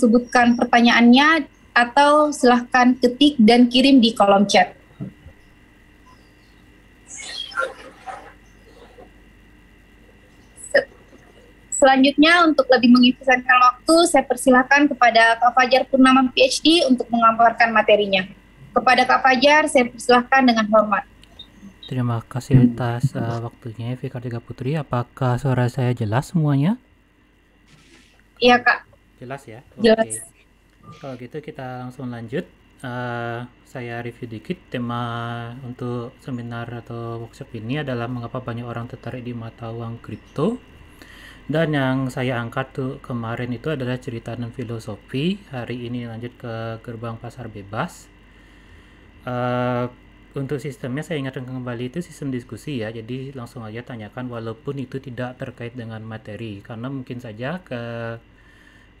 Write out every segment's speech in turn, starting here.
sebutkan pertanyaannya atau silahkan ketik dan kirim di kolom chat. Selanjutnya, untuk lebih mengefisienkan waktu, saya persilahkan kepada Kak Fajar Purnama PhD untuk mengamparkan materinya. Kepada Kak Fajar, saya persilahkan dengan hormat. Terima kasih atas uh, waktunya, Evi Kartika Putri. Apakah suara saya jelas semuanya? Iya, Kak. Jelas ya? Jelas. Okay. Kalau gitu kita langsung lanjut. Uh, saya review dikit tema untuk seminar atau workshop ini adalah mengapa banyak orang tertarik di mata uang kripto. Dan yang saya angkat tuh kemarin itu adalah cerita dan filosofi. Hari ini lanjut ke gerbang pasar bebas. Uh, untuk sistemnya saya ingatkan kembali itu sistem diskusi ya jadi langsung aja tanyakan walaupun itu tidak terkait dengan materi karena mungkin saja ke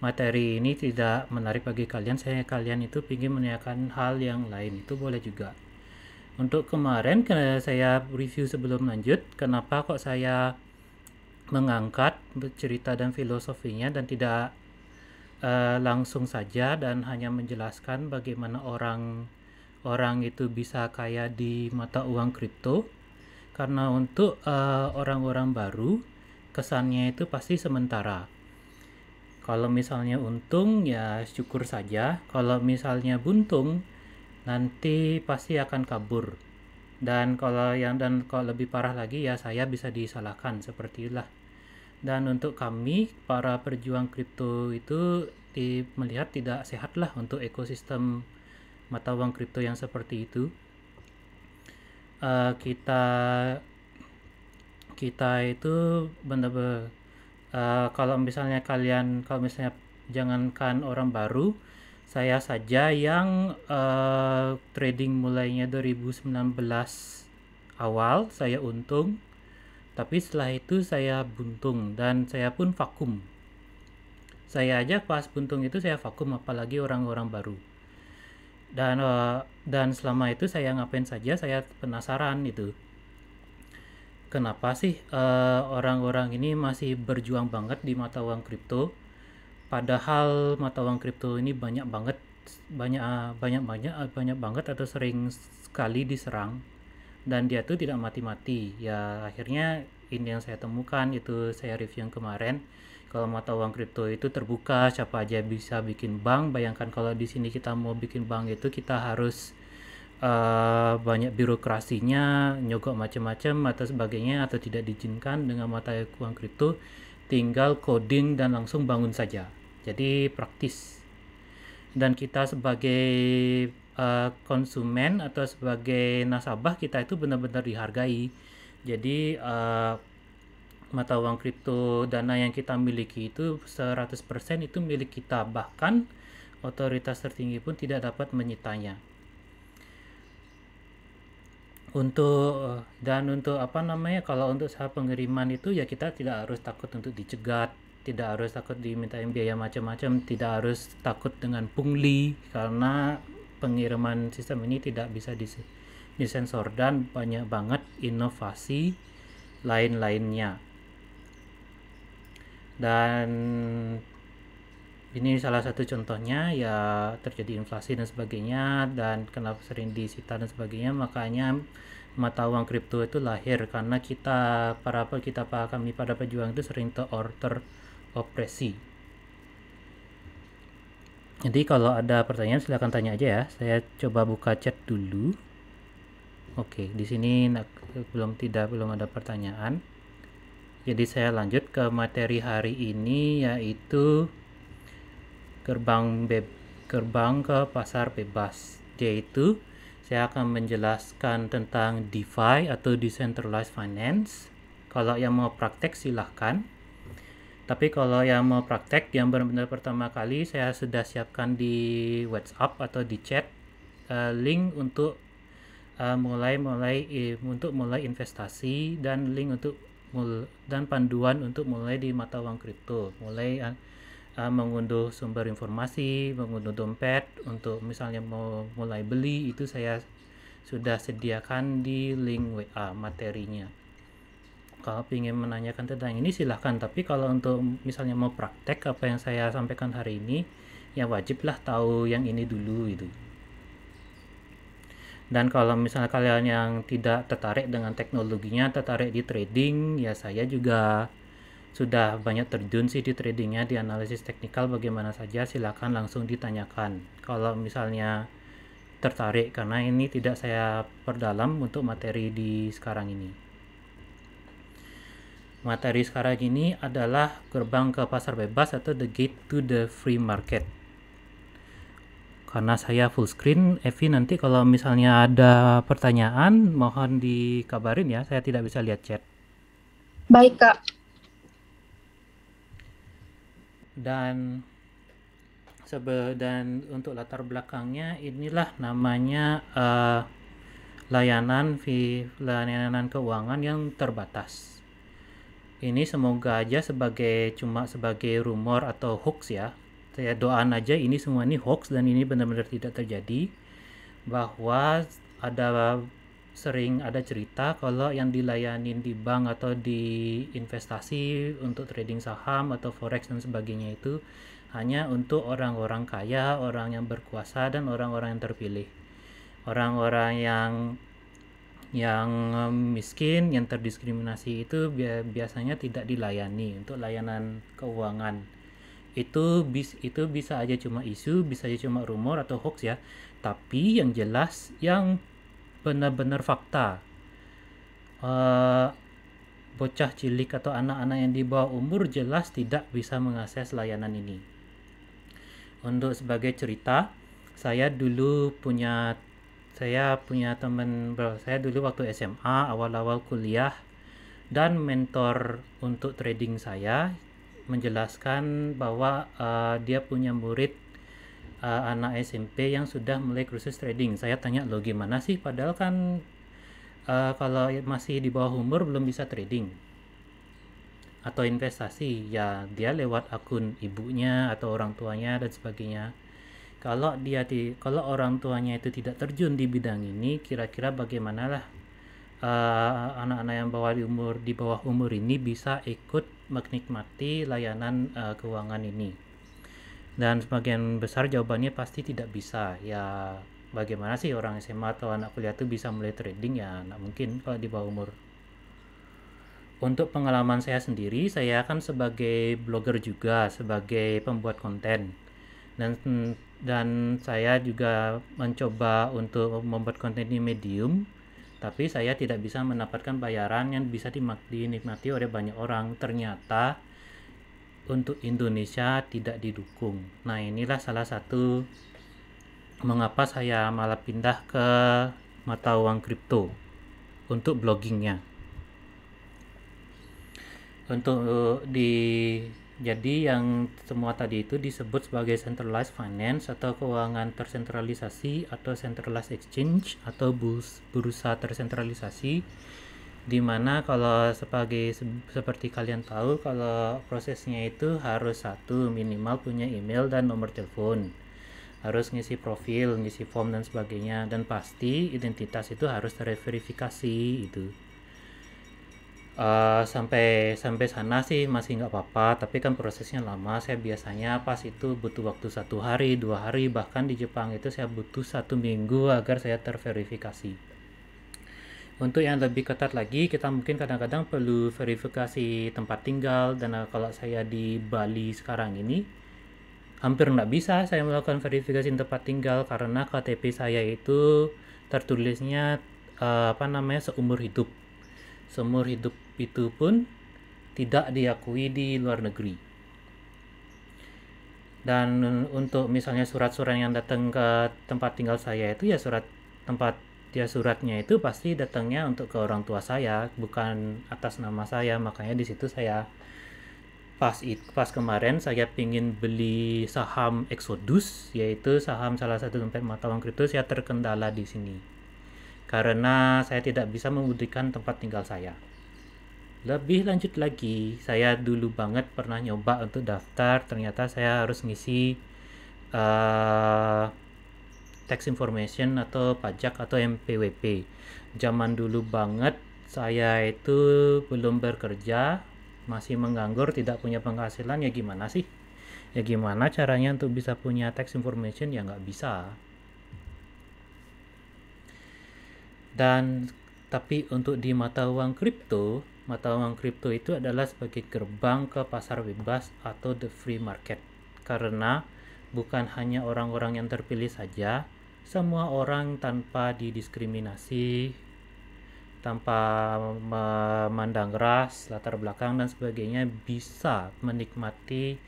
materi ini tidak menarik bagi kalian, saya kalian itu ingin menanyakan hal yang lain itu boleh juga. Untuk kemarin karena saya review sebelum lanjut, kenapa kok saya mengangkat cerita dan filosofinya dan tidak uh, langsung saja dan hanya menjelaskan bagaimana orang orang itu bisa kaya di mata uang kripto karena untuk eh, orang-orang uh, orang -orang baru kesannya itu pasti sementara kalau misalnya untung ya syukur saja, kalau misalnya buntung nanti pasti akan kabur. Dan kalau yang dan kalau lebih parah lagi ya saya bisa disalahkan seperti itulah. Dan untuk kami para perjuang kripto itu di, melihat tidak sehatlah untuk ekosistem mata uang kripto yang seperti itu. Uh, kita kita itu benar-benar Eh, kalau misalnya kalian kalau misalnya jangankan orang baru saya saja yang uh, trading mulainya 2019 awal saya untung tapi setelah itu saya buntung dan saya pun vakum saya aja pas buntung itu saya vakum apalagi orang-orang baru dan uh, dan selama itu saya ngapain saja saya penasaran itu kenapa sih eh, orang-orang uh, ini masih berjuang banget di mata uang kripto padahal mata uang kripto ini banyak banget banyak eh, banyak banyak eh, banyak banget atau sering sekali diserang dan dia tuh tidak mati-mati ya akhirnya ini yang saya temukan itu saya review yang kemarin kalau mata uang kripto itu terbuka siapa aja bisa bikin bank bayangkan kalau di sini kita mau bikin bank itu kita harus uh, banyak birokrasinya, nyogok macam-macam atau sebagainya atau tidak diizinkan dengan mata uang kripto, tinggal coding dan langsung bangun saja. Jadi praktis. Dan kita sebagai uh, konsumen atau sebagai nasabah kita itu benar-benar dihargai. Jadi uh, mata uang kripto dana yang kita miliki itu 100% itu milik kita bahkan otoritas tertinggi pun tidak dapat menyitanya untuk eh, dan untuk apa namanya kalau untuk saat pengiriman itu ya kita tidak harus takut untuk dicegat tidak harus takut dimintain biaya macam-macam tidak harus takut dengan pungli karena pengiriman sistem ini tidak bisa disensor dan banyak banget inovasi lain-lainnya dan ini salah satu contohnya ya terjadi inflasi dan sebagainya dan kenapa sering disita dan sebagainya makanya mata uang kripto itu lahir karena kita para apa kita para kami pada pejuang itu sering terorder opresi. Jadi kalau ada pertanyaan silahkan tanya aja ya. Saya coba buka chat dulu. Oke, di sini belum tidak belum ada pertanyaan. Jadi saya lanjut ke materi hari ini yaitu gerbang be gerbang ke pasar bebas yaitu saya akan menjelaskan tentang DeFi atau Decentralized Finance kalau yang mau praktek silahkan tapi kalau yang mau praktek yang benar-benar pertama kali saya sudah siapkan di WhatsApp atau di chat uh, link untuk eh, mulai mulai uh, eh, untuk mulai investasi dan link untuk mul dan panduan untuk mulai di mata uang kripto mulai uh, uh, mengunduh sumber informasi, mengunduh dompet untuk misalnya mau mulai beli itu saya sudah sediakan di link WA materinya. Kalau ingin menanyakan tentang ini silahkan, tapi kalau untuk misalnya mau praktek apa yang saya sampaikan hari ini, ya wajiblah tahu yang ini dulu itu. Dan kalau misalnya kalian yang tidak tertarik dengan teknologinya, tertarik di trading, ya saya juga sudah banyak terjun sih di tradingnya, di analisis teknikal bagaimana saja silahkan langsung ditanyakan. Kalau misalnya tertarik karena ini tidak saya perdalam untuk materi di sekarang ini. Materi sekarang ini adalah gerbang ke pasar bebas atau the gate to the free market karena saya full screen Evi nanti kalau misalnya ada pertanyaan mohon dikabarin ya saya tidak bisa lihat chat baik kak dan sebe dan untuk latar belakangnya inilah namanya uh, layanan fi layanan keuangan yang terbatas. Ini semoga aja sebagai cuma sebagai rumor atau hoax ya. Saya doan aja ini semua ini hoax dan ini benar-benar tidak terjadi bahwa ada sering ada cerita kalau yang dilayanin di bank atau di investasi untuk trading saham atau forex dan sebagainya itu hanya untuk orang-orang kaya, orang yang berkuasa dan orang-orang yang terpilih. Orang-orang yang yang miskin, yang terdiskriminasi itu biasanya tidak dilayani untuk layanan keuangan. Itu bis itu bisa aja cuma isu, bisa aja cuma rumor atau hoax ya. Tapi yang jelas yang benar-benar fakta uh, bocah cilik atau anak-anak yang di bawah umur jelas tidak bisa mengakses layanan ini untuk sebagai cerita saya dulu punya saya punya teman saya dulu waktu SMA awal-awal kuliah dan mentor untuk trading saya menjelaskan bahwa uh, dia punya murid uh, anak SMP yang sudah mulai kursus trading. Saya tanya lo gimana sih? Padahal kan uh, kalau masih di bawah umur belum bisa trading atau investasi. Ya dia lewat akun ibunya atau orang tuanya dan sebagainya. Kalau dia di, kalau orang tuanya itu tidak terjun di bidang ini, kira-kira bagaimanalah eh, anak-anak uh, yang bawah di umur di bawah umur ini bisa ikut menikmati layanan uh, keuangan ini dan sebagian besar jawabannya pasti tidak bisa ya bagaimana sih orang SMA atau anak kuliah itu bisa mulai trading ya nggak mungkin kalau di bawah umur untuk pengalaman saya sendiri saya kan sebagai blogger juga sebagai pembuat konten dan dan saya juga mencoba untuk membuat konten di medium tapi saya tidak bisa mendapatkan bayaran yang bisa dinikmati oleh banyak orang ternyata untuk Indonesia tidak didukung. Nah, inilah salah satu mengapa saya malah pindah ke mata uang kripto untuk bloggingnya. Untuk eh, di jadi yang semua tadi itu disebut sebagai centralized finance atau keuangan tersentralisasi atau centralized exchange atau bursa tersentralisasi dimana kalau sebagai seperti kalian tahu kalau prosesnya itu harus satu minimal punya email dan nomor telepon harus ngisi profil ngisi form dan sebagainya dan pasti identitas itu harus terverifikasi itu uh, eh, sampai sampai sana sih masih nggak apa-apa tapi kan prosesnya lama saya biasanya pas itu butuh waktu satu hari dua hari bahkan di Jepang itu saya butuh satu minggu agar saya terverifikasi untuk yang lebih ketat lagi, kita mungkin kadang-kadang perlu verifikasi tempat tinggal. Dan uh, kalau saya di Bali sekarang ini, hampir nggak bisa saya melakukan verifikasi tempat tinggal karena KTP saya itu tertulisnya uh, apa namanya seumur hidup. Seumur hidup itu pun tidak diakui di luar negeri. Dan uh, untuk misalnya surat-surat yang datang ke tempat tinggal saya itu ya surat tempat dia suratnya itu pasti datangnya untuk ke orang tua saya bukan atas nama saya makanya di situ saya pas it, pas kemarin saya pingin beli saham Exodus yaitu saham salah satu tempat mata uang kripto saya terkendala di sini karena saya tidak bisa membuktikan tempat tinggal saya lebih lanjut lagi saya dulu banget pernah nyoba untuk daftar ternyata saya harus ngisi uh, tax information atau pajak atau MPWP. Zaman dulu banget saya itu belum bekerja, masih menganggur, tidak punya penghasilan ya gimana sih? Ya gimana caranya untuk bisa punya tax information ya nggak bisa. Dan tapi untuk di mata uang kripto, mata uang kripto itu adalah sebagai gerbang ke pasar bebas atau the free market. Karena bukan hanya orang-orang yang terpilih saja, semua orang tanpa didiskriminasi, tanpa memandang ras, latar belakang, dan sebagainya bisa menikmati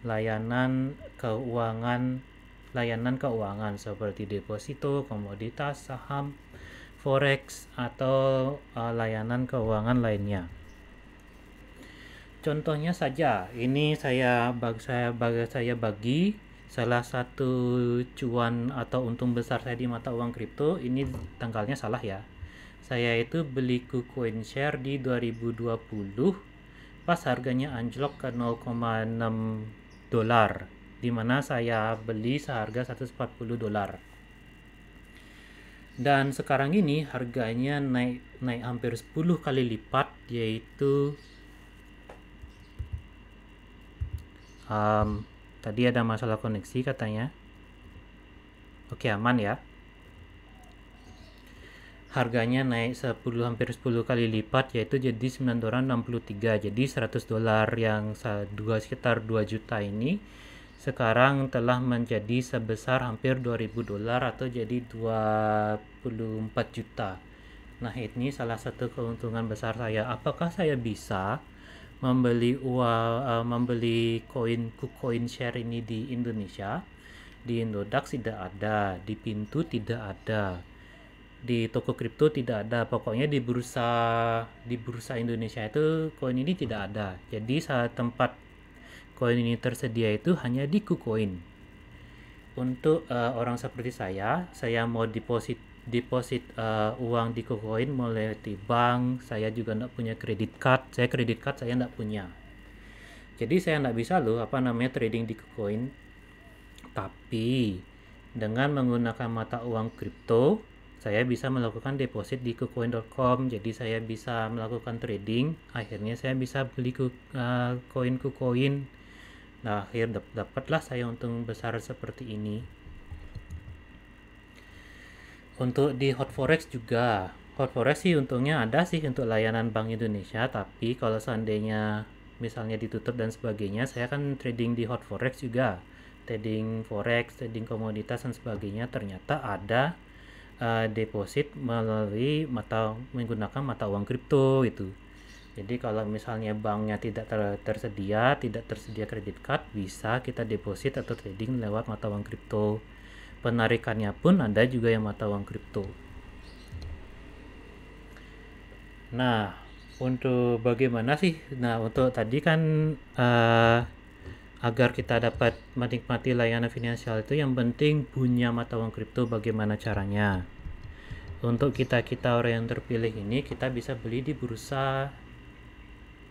layanan keuangan layanan keuangan seperti deposito, komoditas, saham, forex, atau uh, layanan keuangan lainnya. Contohnya saja, ini saya bagi saya bagi salah satu cuan atau untung besar saya di mata uang kripto ini tanggalnya salah ya saya itu beli KuCoin share di 2020 pas harganya anjlok ke 0,6 dolar dimana saya beli seharga 140 dolar dan sekarang ini harganya naik naik hampir 10 kali lipat yaitu um, Tadi ada masalah koneksi katanya. Oke, aman ya. Harganya naik 10 hampir 10 kali lipat yaitu jadi 9 dolar 63. Jadi 100 dolar yang dua sekitar 2 juta ini sekarang telah menjadi sebesar hampir 2000 dolar atau jadi 24 juta. Nah, ini salah satu keuntungan besar saya. Apakah saya bisa membeli uang uh, eh, membeli koin KuCoin share ini di Indonesia di Indodax tidak ada di pintu tidak ada di toko kripto tidak ada pokoknya di bursa di bursa Indonesia itu koin ini tidak ada jadi saat tempat koin ini tersedia itu hanya di KuCoin untuk uh, orang seperti saya saya mau deposit deposit uh, uang di KuCoin mulai di bank saya juga tidak punya kredit card saya kredit card saya tidak punya jadi saya tidak bisa loh apa namanya trading di KuCoin tapi dengan menggunakan mata uang kripto saya bisa melakukan deposit di kucoin.com jadi saya bisa melakukan trading akhirnya saya bisa beli eh, koin koin kucoin nah akhir dapatlah saya untung besar seperti ini untuk di Hot Forex juga. Hot Forex sih untungnya ada sih untuk layanan Bank Indonesia, tapi kalau seandainya misalnya ditutup dan sebagainya, saya kan trading di Hot Forex juga. Trading forex, trading komoditas dan sebagainya ternyata ada uh, deposit melalui mata menggunakan mata uang kripto itu. Jadi kalau misalnya banknya tidak ter tersedia, tidak tersedia kredit card, bisa kita deposit atau trading lewat mata uang kripto penarikannya pun ada juga yang mata uang kripto. Nah, untuk bagaimana sih? Nah, untuk tadi kan uh, agar kita dapat menikmati layanan finansial itu yang penting punya mata uang kripto bagaimana caranya. Untuk kita-kita orang yang terpilih ini kita bisa beli di bursa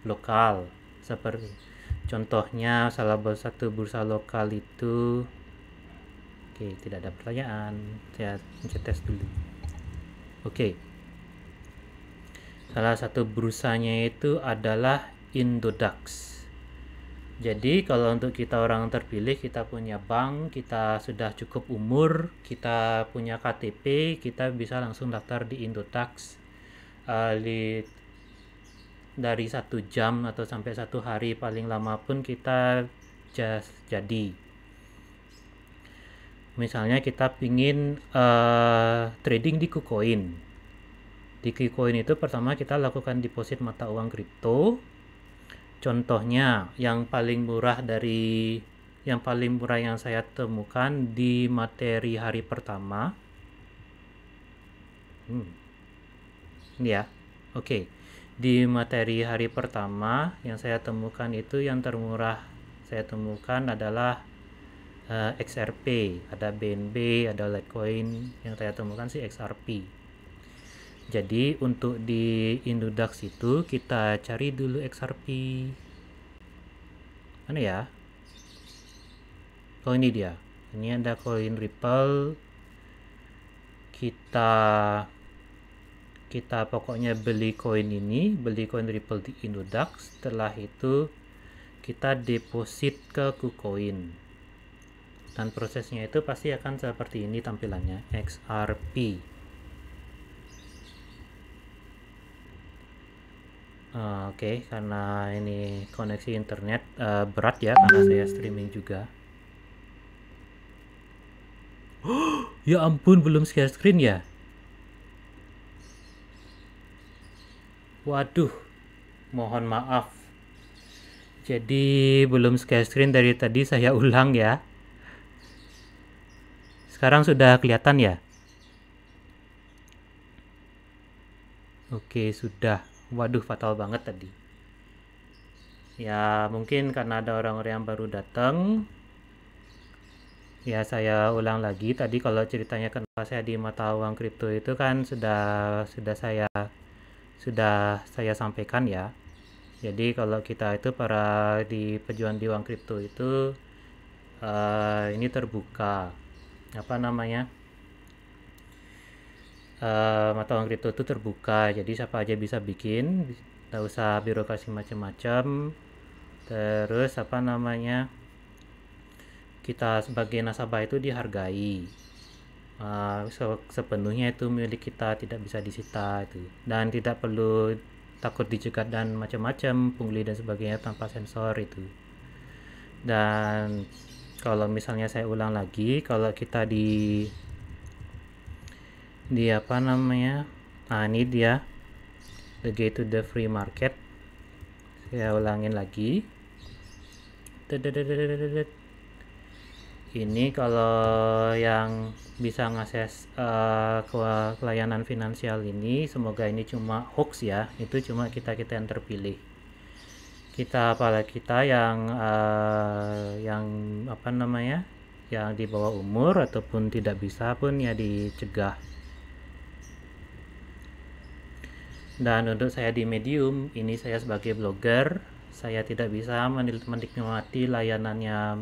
lokal seperti contohnya salah satu bursa lokal itu Oke, tidak ada pertanyaan. Saya mencet tes dulu. Oke. Salah satu berusahanya itu adalah Indodax. Jadi kalau untuk kita orang terpilih, kita punya bank, kita sudah cukup umur, kita punya KTP, kita bisa langsung daftar di IndoDax uh, dari satu jam atau sampai satu hari paling lama pun kita just jadi misalnya kita ingin uh, eh, trading di KuCoin di KuCoin itu pertama kita lakukan deposit mata uang kripto contohnya yang paling murah dari yang paling murah yang saya temukan di materi hari pertama hmm. ya oke okay. di materi hari pertama yang saya temukan itu yang termurah saya temukan adalah uh, eh, XRP, ada BNB, ada Litecoin. Yang saya temukan sih XRP. Jadi untuk di Indodax itu kita cari dulu XRP. Mana ya? Oh ini dia. Ini ada koin Ripple. Kita kita pokoknya beli koin ini, beli koin Ripple di Indodax. Setelah itu kita deposit ke KuCoin dan prosesnya itu pasti akan seperti ini tampilannya XRP uh, eh, oke okay, karena ini koneksi internet uh, berat ya karena saya streaming juga ya ampun belum share screen ya waduh mohon maaf jadi belum share screen dari tadi saya ulang ya sekarang sudah kelihatan ya? Oke, sudah. Waduh, fatal banget tadi. Ya, mungkin karena ada orang-orang yang baru datang. Ya, saya ulang lagi. Tadi kalau ceritanya kenapa saya di mata uang kripto itu kan sudah sudah saya sudah saya sampaikan ya. Jadi kalau kita itu para di pejuang di uang kripto itu uh, ini terbuka apa namanya uh, mata uang kripto itu terbuka jadi siapa aja bisa bikin tidak usah birokrasi macam-macam terus apa namanya kita sebagai nasabah itu dihargai uh, sepenuhnya itu milik kita tidak bisa disita itu dan tidak perlu takut dicegat dan macam-macam pungli dan sebagainya tanpa sensor itu dan kalau misalnya saya ulang lagi kalau kita di di apa namanya nah ini dia the gate to the free market saya ulangin lagi ini kalau yang bisa mengakses uh, eh, ke layanan finansial ini semoga ini cuma hoax ya itu cuma kita kita yang terpilih kita apalagi kita yang uh, yang apa namanya yang di bawah umur ataupun tidak bisa pun ya dicegah dan untuk saya di medium ini saya sebagai blogger saya tidak bisa menikmati layanannya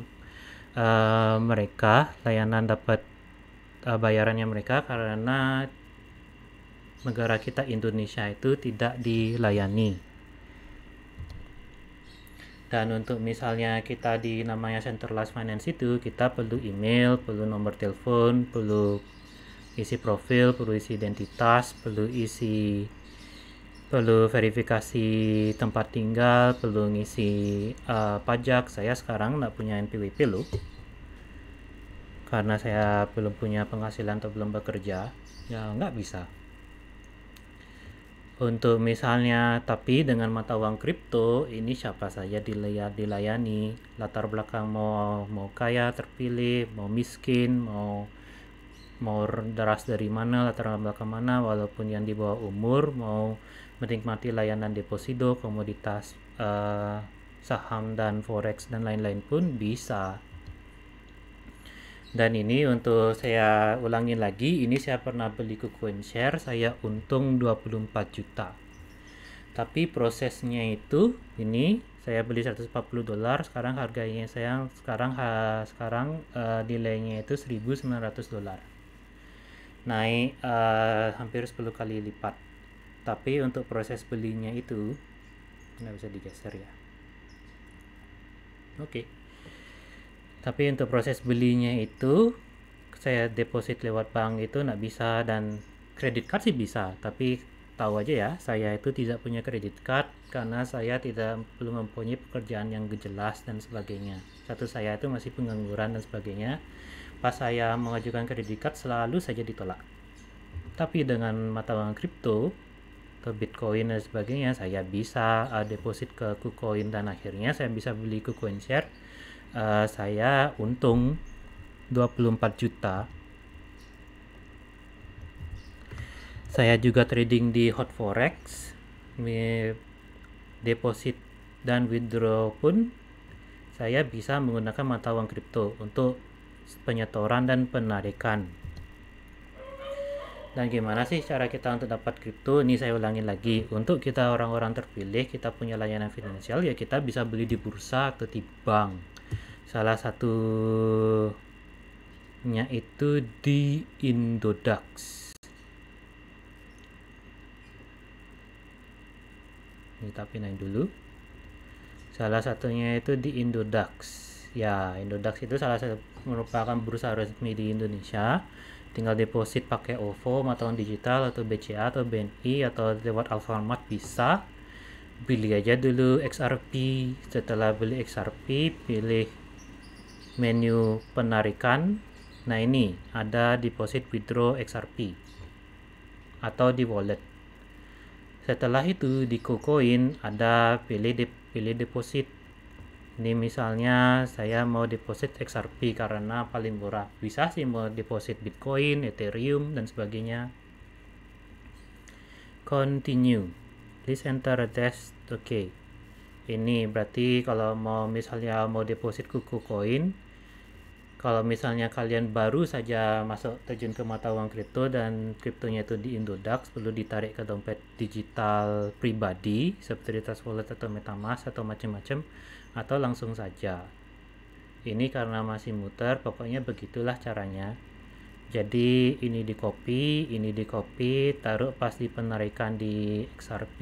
uh, mereka layanan dapat uh, bayarannya mereka karena negara kita Indonesia itu tidak dilayani dan untuk misalnya kita di namanya Center centralized finance itu kita perlu email perlu nomor telepon perlu isi profil perlu isi identitas perlu isi perlu verifikasi tempat tinggal perlu ngisi uh, pajak saya sekarang nggak punya NPWP loh karena saya belum punya penghasilan atau belum bekerja ya nggak bisa untuk misalnya, tapi dengan mata uang kripto, ini siapa saja dilihat dilayani, latar belakang mau mau kaya terpilih, mau miskin, mau mau deras dari mana, latar belakang mana, walaupun yang di bawah umur, mau menikmati layanan deposito, komoditas, uh, saham dan forex dan lain-lain pun bisa dan ini untuk saya ulangin lagi ini saya pernah beli ke share, saya untung 24 juta tapi prosesnya itu ini saya beli 140 dolar sekarang harganya saya sekarang ha, sekarang uh, nilainya itu 1900 dolar naik uh, hampir 10 kali lipat tapi untuk proses belinya itu nggak bisa digeser ya oke okay tapi untuk proses belinya itu saya deposit lewat bank itu nggak bisa dan kredit card sih bisa tapi tahu aja ya saya itu tidak punya kredit card karena saya tidak belum mempunyai pekerjaan yang jelas dan sebagainya satu saya itu masih pengangguran dan sebagainya pas saya mengajukan kredit card selalu saja ditolak tapi dengan mata uang kripto atau bitcoin dan sebagainya saya bisa eh, deposit ke kucoin dan akhirnya saya bisa beli kucoin share uh, saya untung 24 juta saya juga trading di hot forex deposit dan withdraw pun saya bisa menggunakan mata uang kripto untuk penyetoran dan penarikan dan gimana sih cara kita untuk dapat kripto ini saya ulangi lagi untuk kita orang-orang terpilih kita punya layanan finansial ya kita bisa beli di bursa atau di bank salah satunya itu di Indodax tapi naik dulu salah satunya itu di Indodax ya Indodax itu salah satu merupakan bursa resmi di Indonesia tinggal deposit pakai OVO mata-uang digital atau BCA atau BNI atau lewat Alfamart bisa pilih aja dulu XRP setelah beli XRP pilih menu penarikan. Nah, ini ada deposit withdraw XRP atau di wallet. Setelah itu di KuCoin ada pilih de pilih deposit. Ini misalnya saya mau deposit XRP karena paling murah. Bisa sih mau deposit Bitcoin, Ethereum dan sebagainya. Continue. Please enter a test. Oke. Okay. Ini berarti kalau mau misalnya mau deposit KuCoin, kalau misalnya kalian baru saja masuk terjun ke mata uang kripto dan kriptonya itu di Indodax perlu ditarik ke dompet digital pribadi seperti tas wallet atau metamask atau macam-macam atau langsung saja ini karena masih muter pokoknya begitulah caranya jadi ini di copy ini di copy taruh pas di penarikan di XRP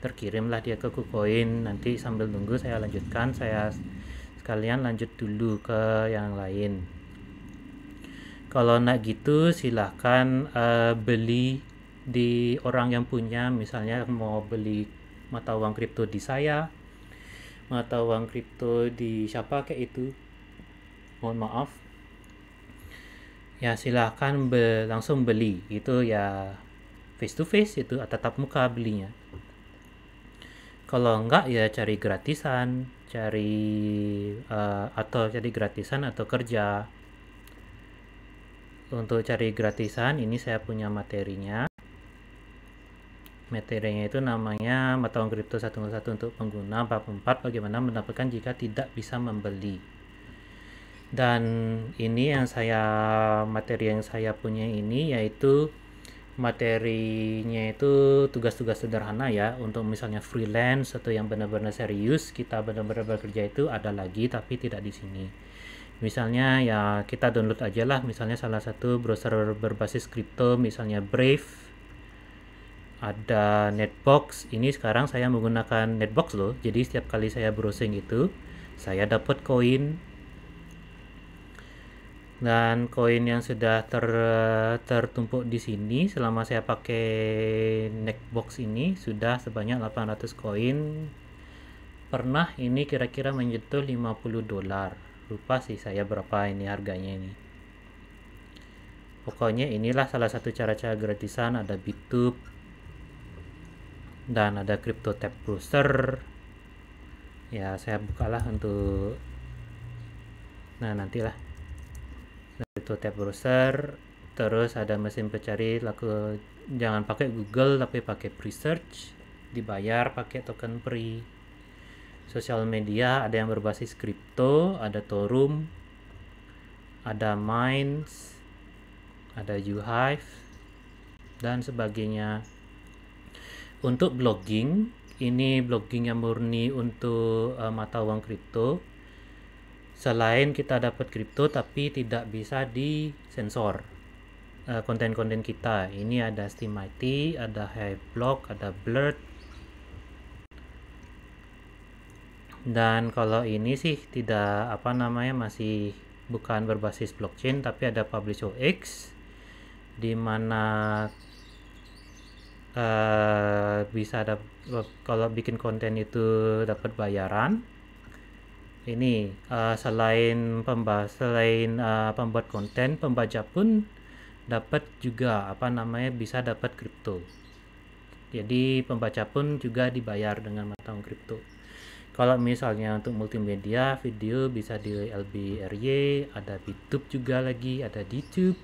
terkirimlah dia ke KuCoin nanti sambil nunggu saya lanjutkan saya kalian lanjut dulu ke yang lain kalau nak gitu silahkan uh, eh, beli di orang yang punya misalnya mau beli mata uang kripto di saya mata uang kripto di siapa kayak itu mohon maaf ya silahkan be langsung beli itu ya face to face itu tetap muka belinya kalau enggak ya cari gratisan cari uh, atau cari gratisan atau kerja untuk cari gratisan ini saya punya materinya materinya itu namanya mata uang kripto 101 untuk pengguna bab 4 bagaimana mendapatkan jika tidak bisa membeli dan ini yang saya materi yang saya punya ini yaitu materinya itu tugas-tugas sederhana ya untuk misalnya freelance atau yang benar-benar serius kita benar-benar bekerja itu ada lagi tapi tidak di sini misalnya ya kita download aja lah misalnya salah satu browser berbasis kripto misalnya Brave ada Netbox ini sekarang saya menggunakan Netbox loh jadi setiap kali saya browsing itu saya dapat koin dan koin yang sudah ter tertumpuk di sini selama saya pakai neck ini sudah sebanyak 800 koin pernah ini kira-kira menyentuh 50 dolar lupa sih saya berapa ini harganya ini pokoknya inilah salah satu cara-cara gratisan ada bitube dan ada crypto tab browser ya saya bukalah untuk nah nantilah itu tab browser terus ada mesin pencari laku jangan pakai Google tapi pakai pre-search dibayar pakai token pre sosial media ada yang berbasis kripto ada Torum ada Minds ada Uhive dan sebagainya untuk blogging ini blogging yang murni untuk uh, mata uang kripto selain kita dapat kripto tapi tidak bisa di sensor eh, konten-konten uh, kita ini ada it ada high block ada Blur dan kalau ini sih tidak apa namanya masih bukan berbasis blockchain tapi ada Publish OX di mana uh, bisa ada kalau bikin konten itu dapat bayaran ini uh, selain pembahas selain uh, pembuat konten pembaca pun dapat juga apa namanya bisa dapat kripto jadi pembaca pun juga dibayar dengan mata uang kripto kalau misalnya untuk multimedia video bisa di LBRY ada YouTube juga lagi ada YouTube.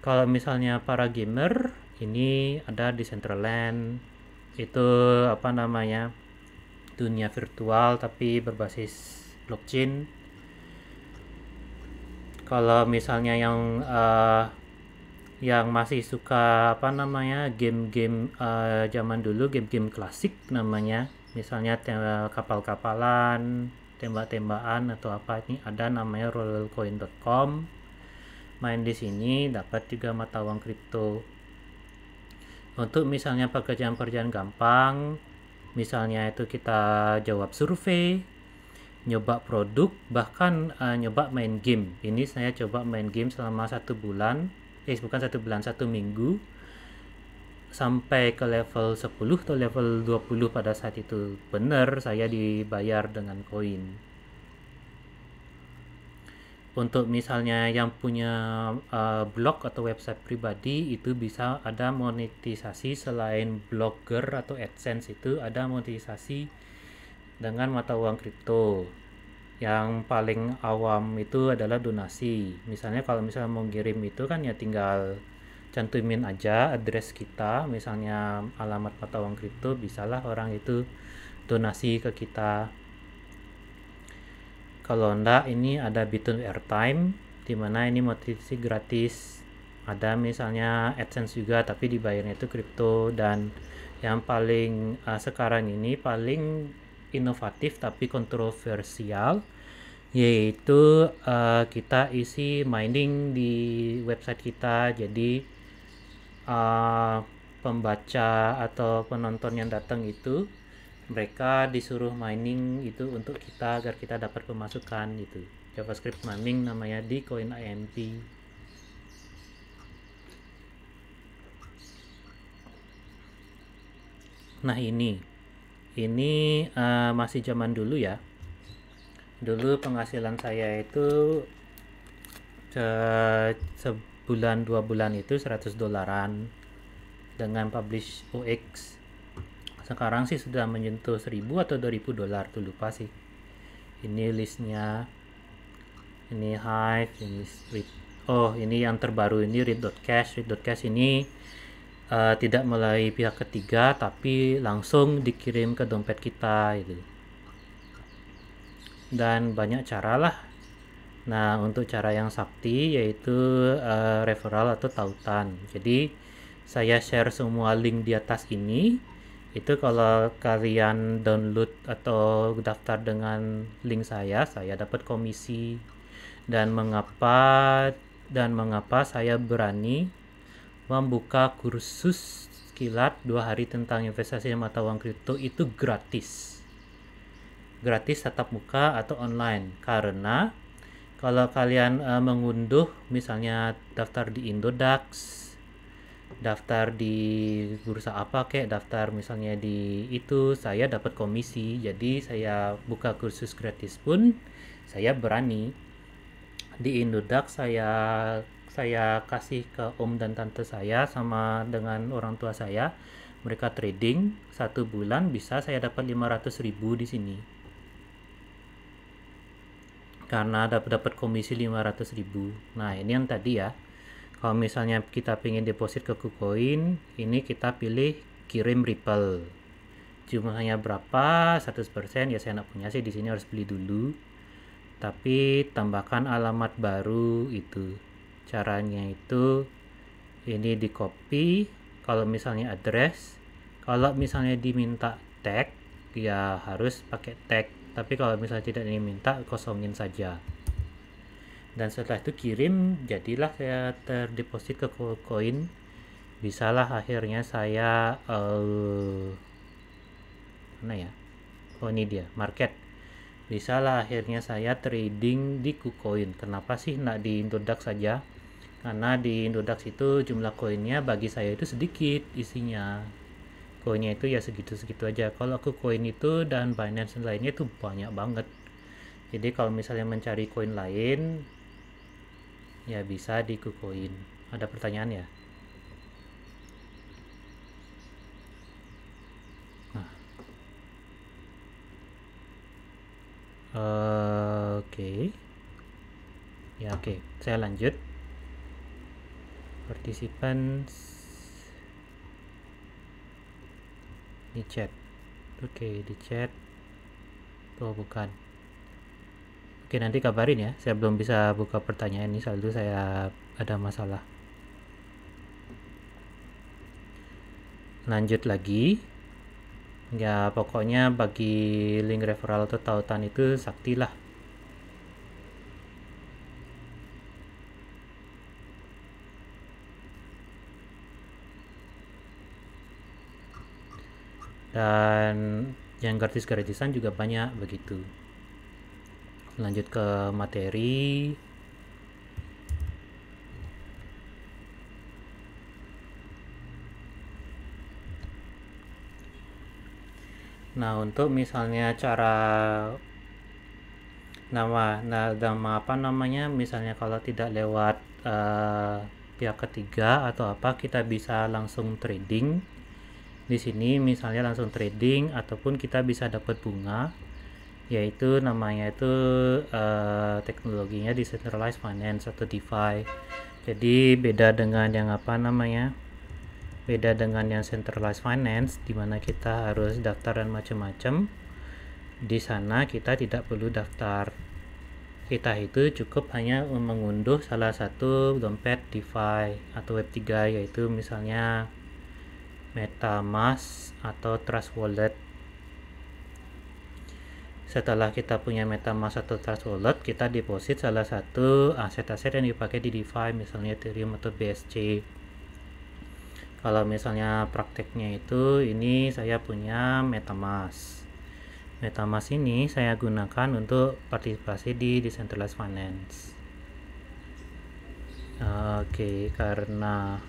kalau misalnya para gamer ini ada di Central Land. itu apa namanya dunia virtual tapi berbasis blockchain kalau misalnya yang uh, yang masih suka apa namanya game-game uh, zaman dulu game-game klasik namanya misalnya kapal-kapalan tembak-tembakan atau apa ini ada namanya rollercoin.com main di sini dapat juga mata uang kripto untuk misalnya pekerjaan-pekerjaan gampang misalnya itu kita jawab survei nyoba produk bahkan uh, nyoba main game ini saya coba main game selama satu bulan eh bukan satu bulan satu minggu sampai ke level 10 atau level 20 pada saat itu benar saya dibayar dengan koin untuk misalnya yang punya uh, blog atau website pribadi itu bisa ada monetisasi selain blogger atau AdSense itu ada monetisasi dengan mata uang kripto yang paling awam itu adalah donasi misalnya kalau misalnya mau ngirim itu kan ya tinggal cantumin aja address kita misalnya alamat mata uang kripto bisalah orang itu donasi ke kita kalau enggak ini ada Bitun Airtime dimana ini motivasi gratis ada misalnya AdSense juga tapi dibayarnya itu crypto dan yang paling uh, sekarang ini paling inovatif tapi kontroversial yaitu uh, kita isi mining di website kita jadi uh, pembaca atau penonton yang datang itu mereka disuruh mining itu untuk kita agar kita dapat pemasukan itu. JavaScript mining namanya di coin IMP nah ini ini uh, masih zaman dulu ya dulu penghasilan saya itu se sebulan dua bulan itu 100 dolaran dengan publish UX sekarang sih sudah menyentuh 1000 atau 2000 dolar tuh lupa sih ini listnya ini Hive ini Read oh ini yang terbaru ini Read.cash Read.cash ini uh, tidak melalui pihak ketiga tapi langsung dikirim ke dompet kita itu dan banyak cara lah nah untuk cara yang sakti yaitu uh, referral atau tautan jadi saya share semua link di atas ini itu kalau kalian download atau daftar dengan link saya saya dapat komisi dan mengapa dan mengapa saya berani membuka kursus kilat dua hari tentang investasi mata uang kripto itu gratis gratis tatap muka atau online karena kalau kalian uh, mengunduh misalnya daftar di Indodax daftar di bursa apa kayak daftar misalnya di itu saya dapat komisi jadi saya buka kursus gratis pun saya berani di Indodax saya saya kasih ke om dan tante saya sama dengan orang tua saya mereka trading satu bulan bisa saya dapat 500 ribu di sini karena dapat dapat komisi 500 ribu nah ini yang tadi ya kalau misalnya kita ingin deposit ke KuCoin ini kita pilih kirim Ripple jumlahnya berapa 100% ya saya nak punya sih di sini harus beli dulu tapi tambahkan alamat baru itu caranya itu ini di copy kalau misalnya address kalau misalnya diminta tag ya harus pakai tag tapi kalau misalnya tidak diminta kosongin saja dan setelah itu kirim jadilah saya terdeposit ke KuCoin bisalah akhirnya saya uh, mana ya oh ini dia market bisalah akhirnya saya trading di KuCoin kenapa sih nggak di Indodax saja karena di Indodax itu jumlah koinnya bagi saya itu sedikit isinya koinnya itu ya segitu-segitu aja kalau KuCoin itu dan Binance lainnya itu banyak banget jadi kalau misalnya mencari koin lain ya bisa dikukuin ada pertanyaan ya nah uh, oke okay. ya oke okay. saya lanjut partisipan di chat oke okay, di chat tuh oh, bukan Oke, nanti kabarin ya. Saya belum bisa buka pertanyaan ini saldo saya ada masalah. Lanjut lagi. Ya, pokoknya bagi link referral atau tautan itu saktilah. dan yang gratis-gratisan juga banyak begitu lanjut ke materi Nah, untuk misalnya cara nama nah, nama apa namanya? Misalnya kalau tidak lewat uh, pihak ketiga atau apa, kita bisa langsung trading. Di sini misalnya langsung trading ataupun kita bisa dapat bunga yaitu namanya itu uh, teknologinya decentralized finance atau DeFi. Jadi beda dengan yang apa namanya? Beda dengan yang centralized finance di mana kita harus daftar dan macam-macam. Di sana kita tidak perlu daftar. Kita itu cukup hanya mengunduh salah satu dompet DeFi atau Web3 yaitu misalnya MetaMask atau Trust Wallet setelah kita punya MetaMask atau Trust Wallet kita deposit salah satu aset-aset yang dipakai di DeFi misalnya Ethereum atau BSC kalau misalnya prakteknya itu ini saya punya MetaMask MetaMask ini saya gunakan untuk partisipasi di decentralized finance oke karena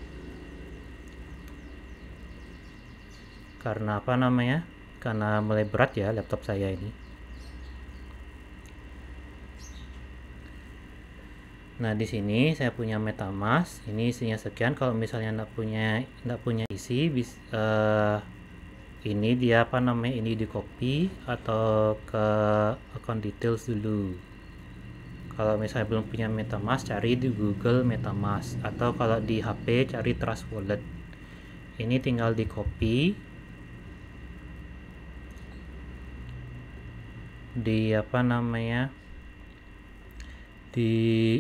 karena apa namanya karena mulai berat ya laptop saya ini Nah, di sini saya punya MetaMask. Ini isinya sekian. Kalau misalnya nggak punya nggak punya isi, bis, uh, ini dia apa namanya ini di copy atau ke account details dulu. Kalau misalnya belum punya MetaMask, cari di Google MetaMask atau kalau di HP cari Trust Wallet. Ini tinggal di copy di apa namanya di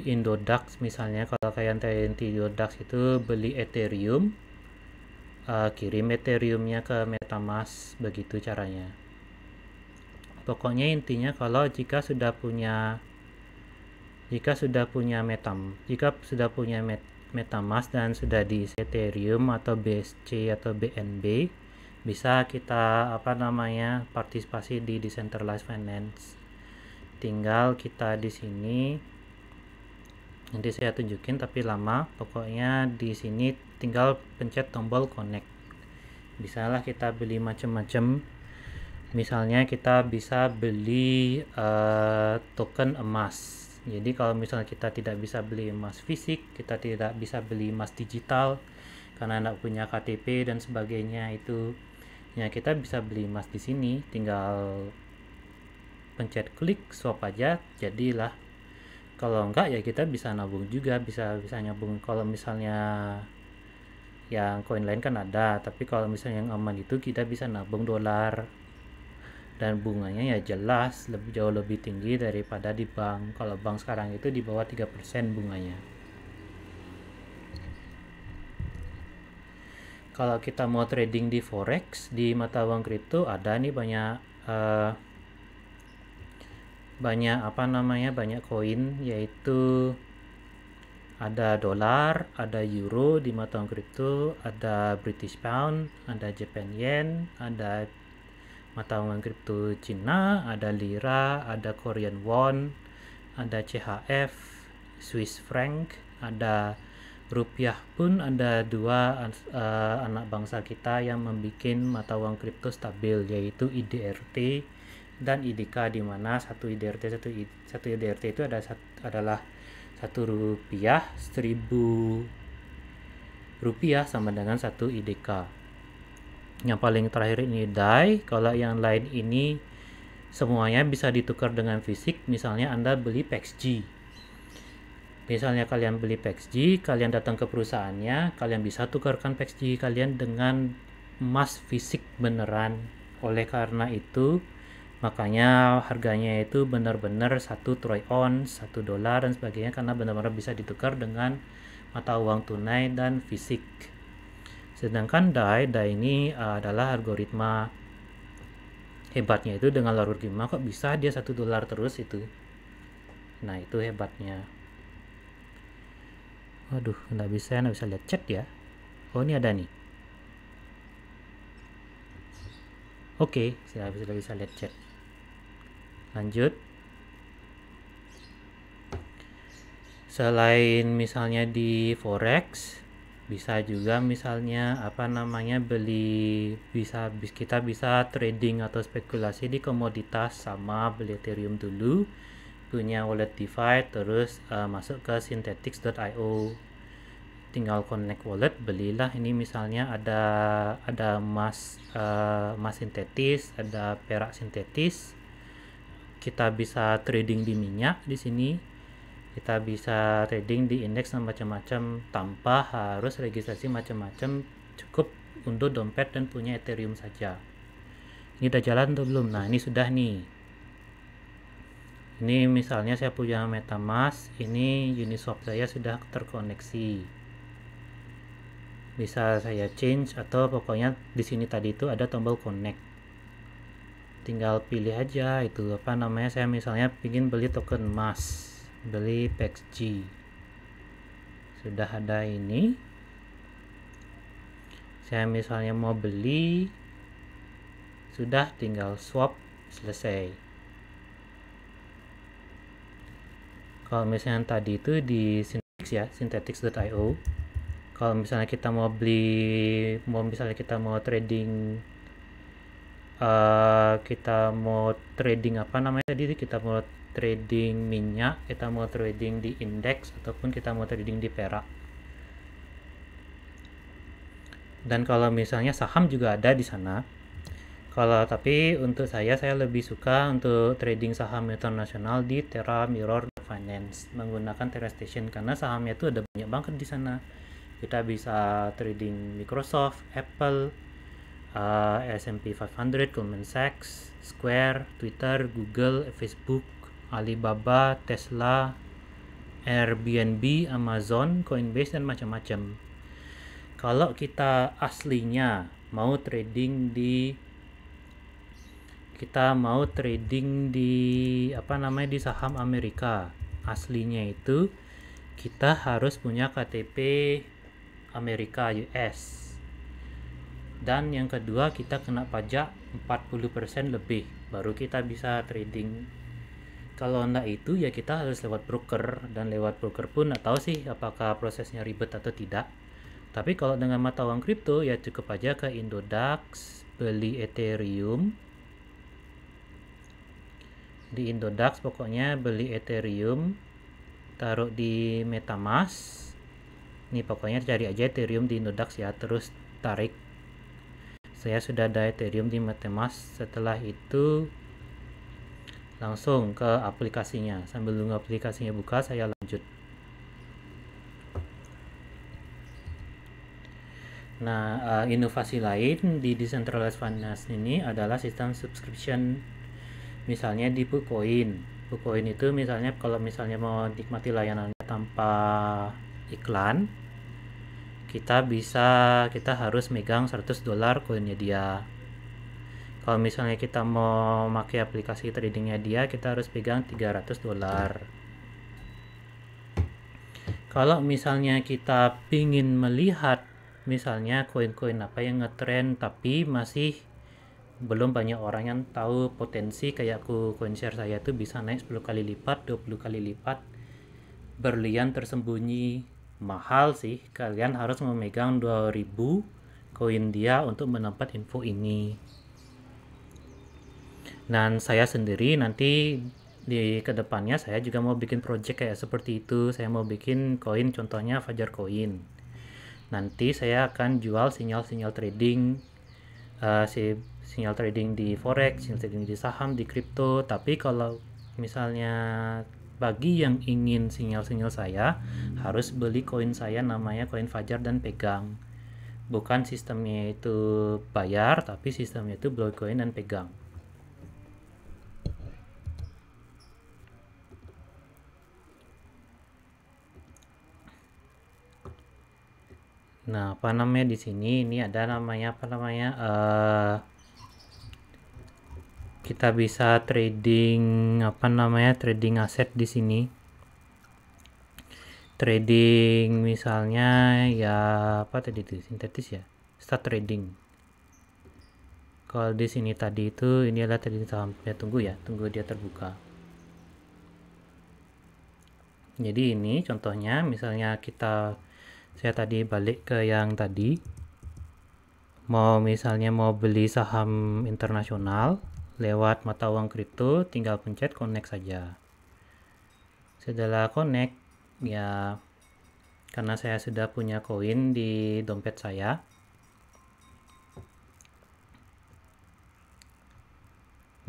Indodax misalnya kalau kalian TNT Indodax itu beli Ethereum uh, kirim Ethereumnya ke MetaMask begitu caranya pokoknya intinya kalau jika sudah punya jika sudah punya metam jika sudah punya met, MetaMask dan sudah di Ethereum atau BSC atau BNB bisa kita apa namanya partisipasi di decentralized finance tinggal kita di sini nanti saya tunjukin tapi lama pokoknya di sini tinggal pencet tombol connect bisalah kita beli macam-macam misalnya kita bisa beli uh, token emas jadi kalau misalnya kita tidak bisa beli emas fisik kita tidak bisa beli emas digital karena tidak punya KTP dan sebagainya itu ya kita bisa beli emas di sini tinggal pencet klik swap aja jadilah kalau enggak ya kita bisa nabung juga bisa bisa nyambung kalau misalnya yang koin lain kan ada tapi kalau misalnya yang aman itu kita bisa nabung dolar dan bunganya ya jelas lebih jauh lebih tinggi daripada di bank kalau bank sekarang itu di bawah 3% bunganya kalau kita mau trading di forex di mata uang kripto ada nih banyak uh, banyak apa namanya banyak koin yaitu ada dolar, ada euro di mata uang kripto, ada British pound, ada Japan yen, ada mata uang kripto Cina, ada lira, ada Korean won, ada CHF, Swiss franc, ada rupiah pun ada dua uh, anak bangsa kita yang membuat mata uang kripto stabil yaitu IDRT dan IDK di mana satu IDRT satu I, satu IDRT itu ada adalah satu rupiah seribu rupiah sama dengan satu IDK yang paling terakhir ini DAI kalau yang lain ini semuanya bisa ditukar dengan fisik misalnya Anda beli PEXG misalnya kalian beli PEXG kalian datang ke perusahaannya kalian bisa tukarkan PEXG kalian dengan emas fisik beneran oleh karena itu makanya harganya itu benar-benar satu troy on satu dolar dan sebagainya karena benar-benar bisa ditukar dengan mata uang tunai dan fisik sedangkan DAI DAI ini eh, adalah algoritma hebatnya itu dengan algoritma kok bisa dia satu dolar terus itu nah itu hebatnya aduh nggak bisa nggak bisa lihat chat ya oh ini ada nih oke okay, saya bisa lihat chat lanjut selain misalnya di forex bisa juga misalnya apa namanya beli bisa kita bisa trading atau spekulasi di komoditas sama beli Ethereum dulu punya wallet DeFi terus uh, masuk ke synthetics.io tinggal connect wallet belilah ini misalnya ada ada emas uh, emas sintetis ada perak sintetis kita bisa trading di minyak di sini kita bisa trading di indeks dan macam-macam tanpa harus registrasi macam-macam cukup untuk dompet dan punya ethereum saja ini udah jalan atau belum nah ini sudah nih ini misalnya saya punya metamask ini uniswap saya sudah terkoneksi bisa saya change atau pokoknya di sini tadi itu ada tombol connect tinggal pilih aja itu apa namanya saya misalnya ingin beli token emas beli PXG e sudah ada ini saya misalnya mau beli sudah tinggal swap selesai kalau misalnya tadi itu di Synthetix ya synthetix.io kalau misalnya kita mau beli mau misalnya kita mau trading Eh, kita mau trading apa namanya tadi kita mau trading minyak kita mau trading di indeks ataupun kita mau trading di perak dan kalau misalnya saham juga ada di sana kalau tapi untuk saya saya lebih suka untuk trading saham internasional di Terra Mirror Finance menggunakan Terra Station karena sahamnya itu ada banyak banget di sana kita bisa trading Microsoft, Apple, uh, S&P 500, Goldman Sachs, Square, Twitter, Google, Facebook, Alibaba, Tesla, Airbnb, Amazon, Coinbase dan macam-macam. Kalau kita aslinya mau trading di kita mau trading di apa namanya di saham Amerika aslinya itu kita harus punya KTP Amerika US dan yang kedua kita kena pajak 40% lebih baru kita bisa trading kalau enggak itu ya kita harus lewat broker dan lewat broker pun nggak tahu sih apakah prosesnya ribet atau tidak tapi kalau dengan mata uang kripto ya cukup aja ke Indodax beli Ethereum di Indodax pokoknya beli Ethereum taruh di MetaMask ini pokoknya cari aja Ethereum di Indodax ya terus tarik saya sudah ada Ethereum di MetaMask setelah itu langsung ke aplikasinya sambil nunggu aplikasinya buka saya lanjut nah uh, inovasi lain di decentralized finance ini adalah sistem subscription misalnya di Bitcoin Bitcoin itu misalnya kalau misalnya mau nikmati layanannya tanpa iklan kita bisa kita harus megang 100 dolar koinnya dia kalau misalnya kita mau pakai aplikasi tradingnya dia kita harus pegang 300 dolar kalau misalnya kita pingin melihat misalnya koin-koin apa yang ngetrend tapi masih belum banyak orang yang tahu potensi kayak aku coin share saya itu bisa naik 10 kali lipat 20 kali lipat berlian tersembunyi mahal sih kalian harus memegang 2000 koin dia untuk mendapat info ini dan saya sendiri nanti di kedepannya saya juga mau bikin project kayak seperti itu saya mau bikin koin contohnya Fajar koin nanti saya akan jual sinyal-sinyal trading uh, si sinyal trading di forex sinyal trading di saham di crypto tapi kalau misalnya bagi yang ingin sinyal-sinyal saya, harus beli koin saya namanya koin Fajar dan pegang. Bukan sistemnya itu bayar, tapi sistemnya itu blow koin dan pegang. Nah, apa namanya di sini? Ini ada namanya apa namanya? Uh, kita bisa trading apa namanya trading aset di sini trading misalnya ya apa tadi itu sintetis ya start trading kalau di sini tadi itu ini adalah trading saham ya tunggu ya tunggu dia terbuka jadi ini contohnya misalnya kita saya tadi balik ke yang tadi mau misalnya mau beli saham internasional lewat mata uang kripto tinggal pencet connect saja setelah connect ya karena saya sudah punya koin di dompet saya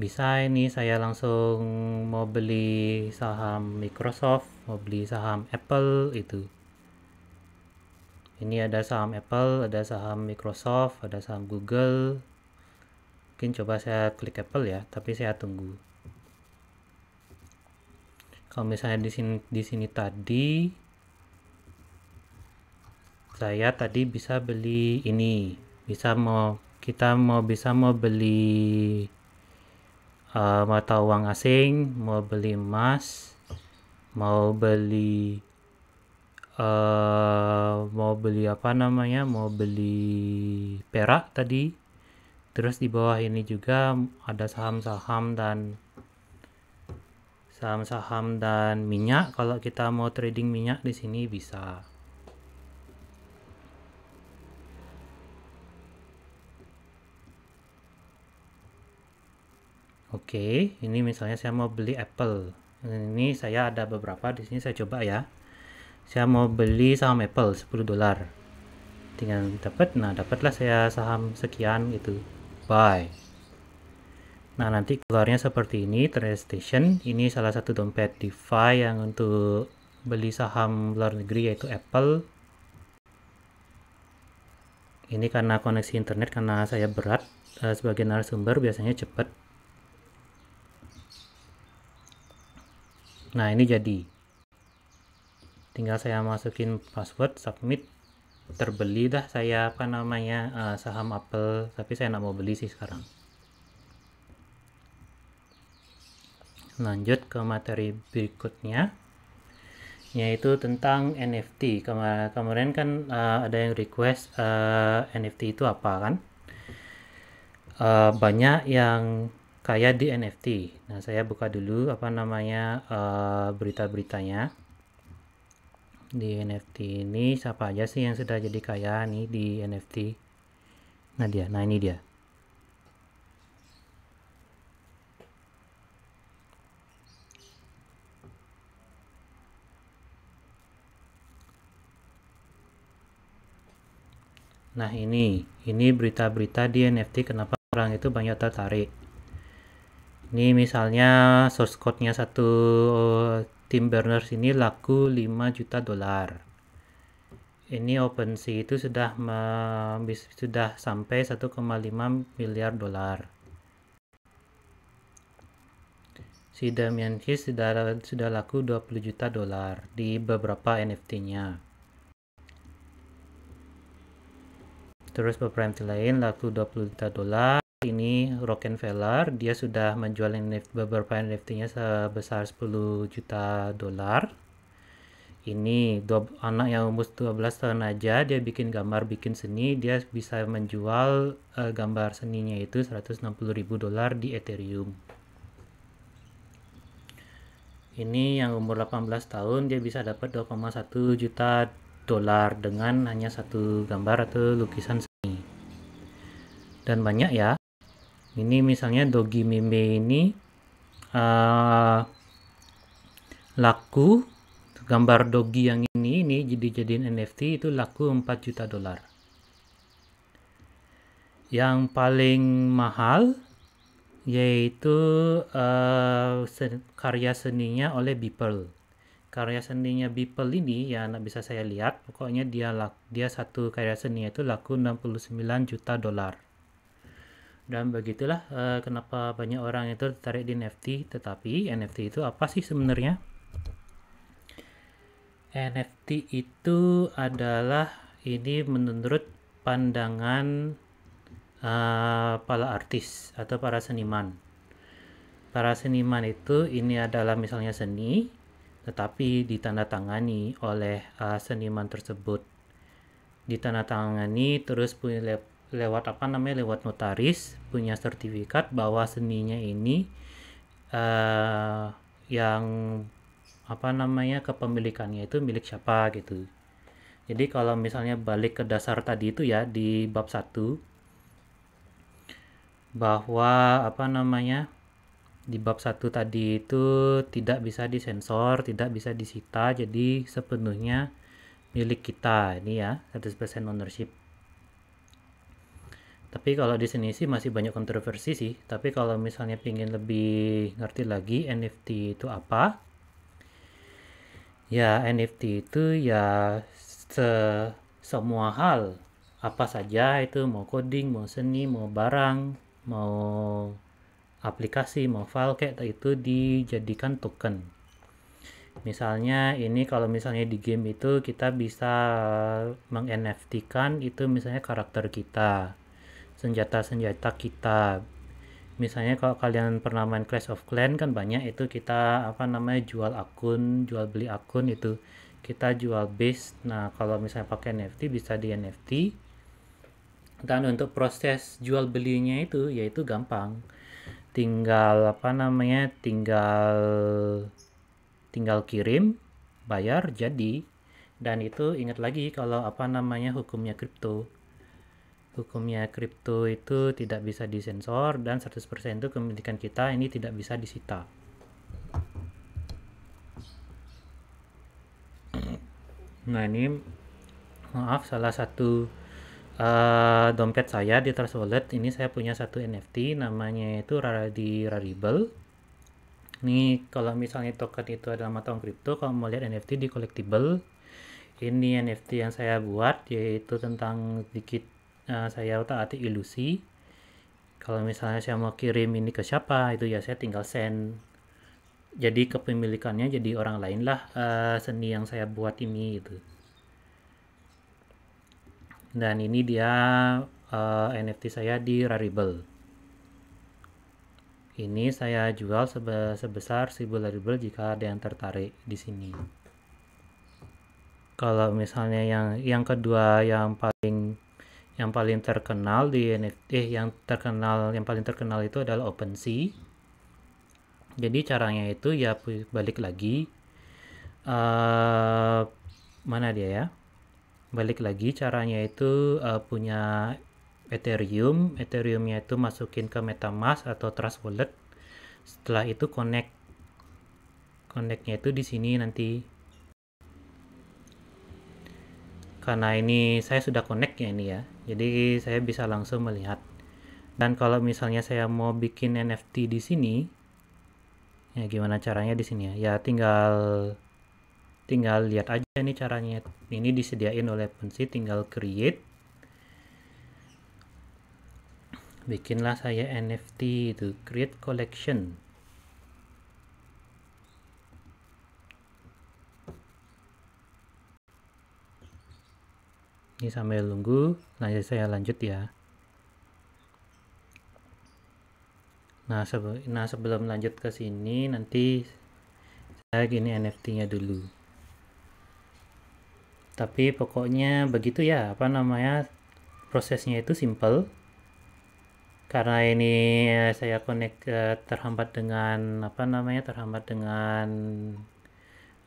bisa ini saya langsung mau beli saham Microsoft mau beli saham Apple itu ini ada saham Apple ada saham Microsoft ada saham Google mungkin coba saya klik Apple ya tapi saya tunggu kalau misalnya di sini di sini tadi saya tadi bisa beli ini bisa mau kita mau bisa mau beli uh, eh, mata uang asing mau beli emas mau beli uh, mau beli apa namanya mau beli perak tadi terus di bawah ini juga ada saham-saham dan saham-saham dan minyak kalau kita mau trading minyak di sini bisa Oke, ini misalnya saya mau beli Apple. Ini saya ada beberapa di sini saya coba ya. Saya mau beli saham Apple 10 dolar. Tinggal dapat, nah dapatlah saya saham sekian gitu. Bye. Nah, nanti keluarnya seperti ini, trade station. Ini salah satu dompet DeFi yang untuk beli saham luar negeri yaitu Apple. Ini karena koneksi internet, karena saya berat Sebagian eh, sebagai narasumber biasanya cepat. Nah, ini jadi. Tinggal saya masukin password, submit terbeli dah saya apa namanya uh, saham Apple tapi saya nggak mau beli sih sekarang lanjut ke materi berikutnya yaitu tentang NFT Kemar kemarin kan uh, ada yang request uh, eh, NFT itu apa kan uh, banyak yang kaya di NFT nah saya buka dulu apa namanya berita-beritanya di NFT ini siapa aja sih yang sudah jadi kaya nih di NFT nah dia nah ini dia Nah ini, ini berita-berita di NFT kenapa orang itu banyak tertarik. Ini misalnya source code-nya satu Tim Berners ini laku 5 juta dolar. Ini OpenSea itu sudah sudah sampai 1,5 miliar dolar. Si Damian Hiss sudah, sudah laku 20 juta dolar di beberapa NFT-nya. Terus beberapa NFT lain laku 20 juta dolar ini Rockefeller dia sudah menjual NFT, beberapa NFT-nya sebesar 10 juta dolar ini dua, anak yang umur 12 tahun aja dia bikin gambar bikin seni dia bisa menjual uh, gambar seninya itu ribu dolar di Ethereum ini yang umur 18 tahun dia bisa dapat 2,1 juta dolar dengan hanya satu gambar atau lukisan seni dan banyak ya ini misalnya dogi meme ini uh, laku gambar dogi yang ini ini jadi jadiin NFT itu laku 4 juta dolar yang paling mahal yaitu uh, sen karya seninya oleh Beeple. Karya seninya Beeple ini ya bisa saya lihat pokoknya dia dia satu karya seni itu laku 69 juta dolar. Dan begitulah uh, kenapa banyak orang itu tertarik di NFT, tetapi NFT itu apa sih sebenarnya? NFT itu adalah ini menurut pandangan uh, para artis atau para seniman. Para seniman itu ini adalah misalnya seni, tetapi ditandatangani oleh uh, seniman tersebut ditandatangani terus punya lewat apa namanya lewat notaris punya sertifikat bahwa seninya ini uh, yang apa namanya kepemilikannya itu milik siapa gitu. Jadi kalau misalnya balik ke dasar tadi itu ya di bab 1 bahwa apa namanya di bab 1 tadi itu tidak bisa disensor, tidak bisa disita, jadi sepenuhnya milik kita ini ya 100% ownership tapi kalau di sini sih masih banyak kontroversi sih tapi kalau misalnya pingin lebih ngerti lagi NFT itu apa ya NFT itu ya se semua hal apa saja itu mau coding mau seni mau barang mau aplikasi mau file kayak itu dijadikan token misalnya ini kalau misalnya di game itu kita bisa meng-NFT kan itu misalnya karakter kita senjata-senjata kita misalnya kalau kalian pernah main Clash of Clan kan banyak itu kita apa namanya jual akun jual beli akun itu kita jual base nah kalau misalnya pakai NFT bisa di NFT dan untuk proses jual belinya itu yaitu gampang tinggal apa namanya tinggal tinggal kirim bayar jadi dan itu ingat lagi kalau apa namanya hukumnya kripto hukumnya kripto itu tidak bisa disensor dan 100% itu kepemilikan kita ini tidak bisa disita. Nah, ini maaf salah satu uh, dompet saya di Trust Wallet ini saya punya satu NFT namanya itu Raradi Rarible. Ini kalau misalnya token itu adalah mata uang kripto, kalau mau lihat NFT di collectible, ini NFT yang saya buat yaitu tentang sedikit uh, saya atik ilusi kalau misalnya saya mau kirim ini ke siapa itu ya saya tinggal send jadi kepemilikannya jadi orang lain lah uh, seni yang saya buat ini itu dan ini dia uh, eh, NFT saya di Rarible ini saya jual sebesar 1000 Rarible jika ada yang tertarik di sini kalau misalnya yang yang kedua yang paling yang paling terkenal di NFT eh, yang terkenal yang paling terkenal itu adalah OpenSea jadi caranya itu ya balik lagi uh, mana dia ya balik lagi caranya itu uh, punya Ethereum Ethereumnya itu masukin ke MetaMask atau Trust Wallet setelah itu connect connectnya itu di sini nanti karena ini saya sudah connect ya ini ya jadi saya bisa langsung melihat. Dan kalau misalnya saya mau bikin NFT di sini, ya gimana caranya di sini ya? Ya tinggal tinggal lihat aja nih caranya. Ini disediain oleh Pensi, tinggal create. Bikinlah saya NFT itu create collection. ini sambil nunggu nanti saya lanjut ya nah, sebe nah sebelum lanjut ke sini nanti saya gini NFT nya dulu tapi pokoknya begitu ya apa namanya prosesnya itu simple karena ini eh, saya connect uh, terhambat dengan apa namanya terhambat dengan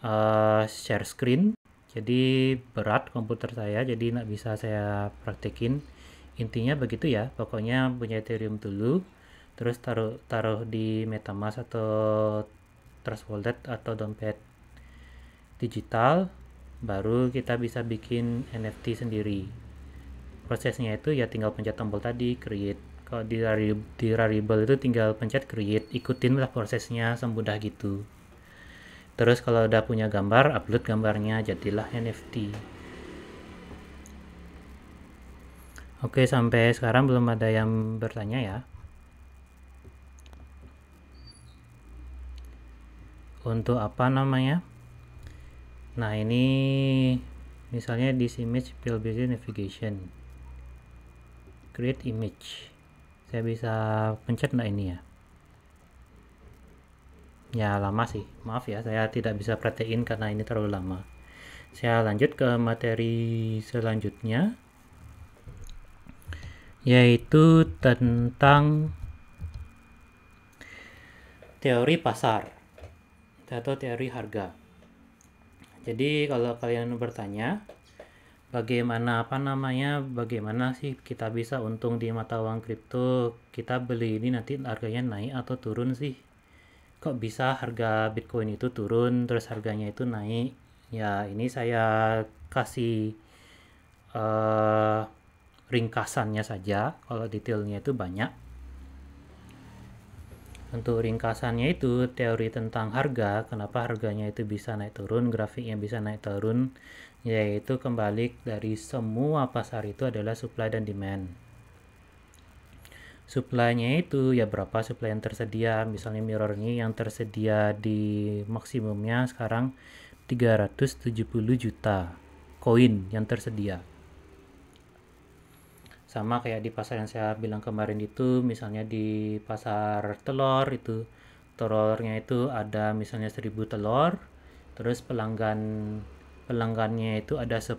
uh, share screen jadi berat komputer saya jadi nggak bisa saya praktekin intinya begitu ya pokoknya punya Ethereum dulu terus taruh taruh di MetaMask atau Trust Wallet atau dompet digital baru kita bisa bikin NFT sendiri prosesnya itu ya tinggal pencet tombol tadi create kalau di, di Rarible itu tinggal pencet create ikutin lah prosesnya semudah gitu terus kalau udah punya gambar upload gambarnya jadilah NFT oke sampai sekarang belum ada yang bertanya ya untuk apa namanya nah ini misalnya this image will be navigation create image saya bisa pencet nah ini ya ya lama sih maaf ya saya tidak bisa praktekin karena ini terlalu lama saya lanjut ke materi selanjutnya yaitu tentang teori pasar atau teori harga jadi kalau kalian bertanya bagaimana apa namanya bagaimana sih kita bisa untung di mata uang kripto kita beli ini nanti harganya naik atau turun sih kok bisa harga Bitcoin itu turun terus harganya itu naik ya ini saya kasih uh, ringkasannya saja kalau detailnya itu banyak untuk ringkasannya itu teori tentang harga kenapa harganya itu bisa naik turun grafiknya bisa naik turun yaitu kembali dari semua pasar itu adalah supply dan demand supply-nya itu ya berapa supply yang tersedia misalnya mirror ini yang tersedia di maksimumnya sekarang 370 juta koin yang tersedia sama kayak di pasar yang saya bilang kemarin itu misalnya di pasar telur itu telurnya itu ada misalnya 1000 telur terus pelanggan pelanggannya itu ada 10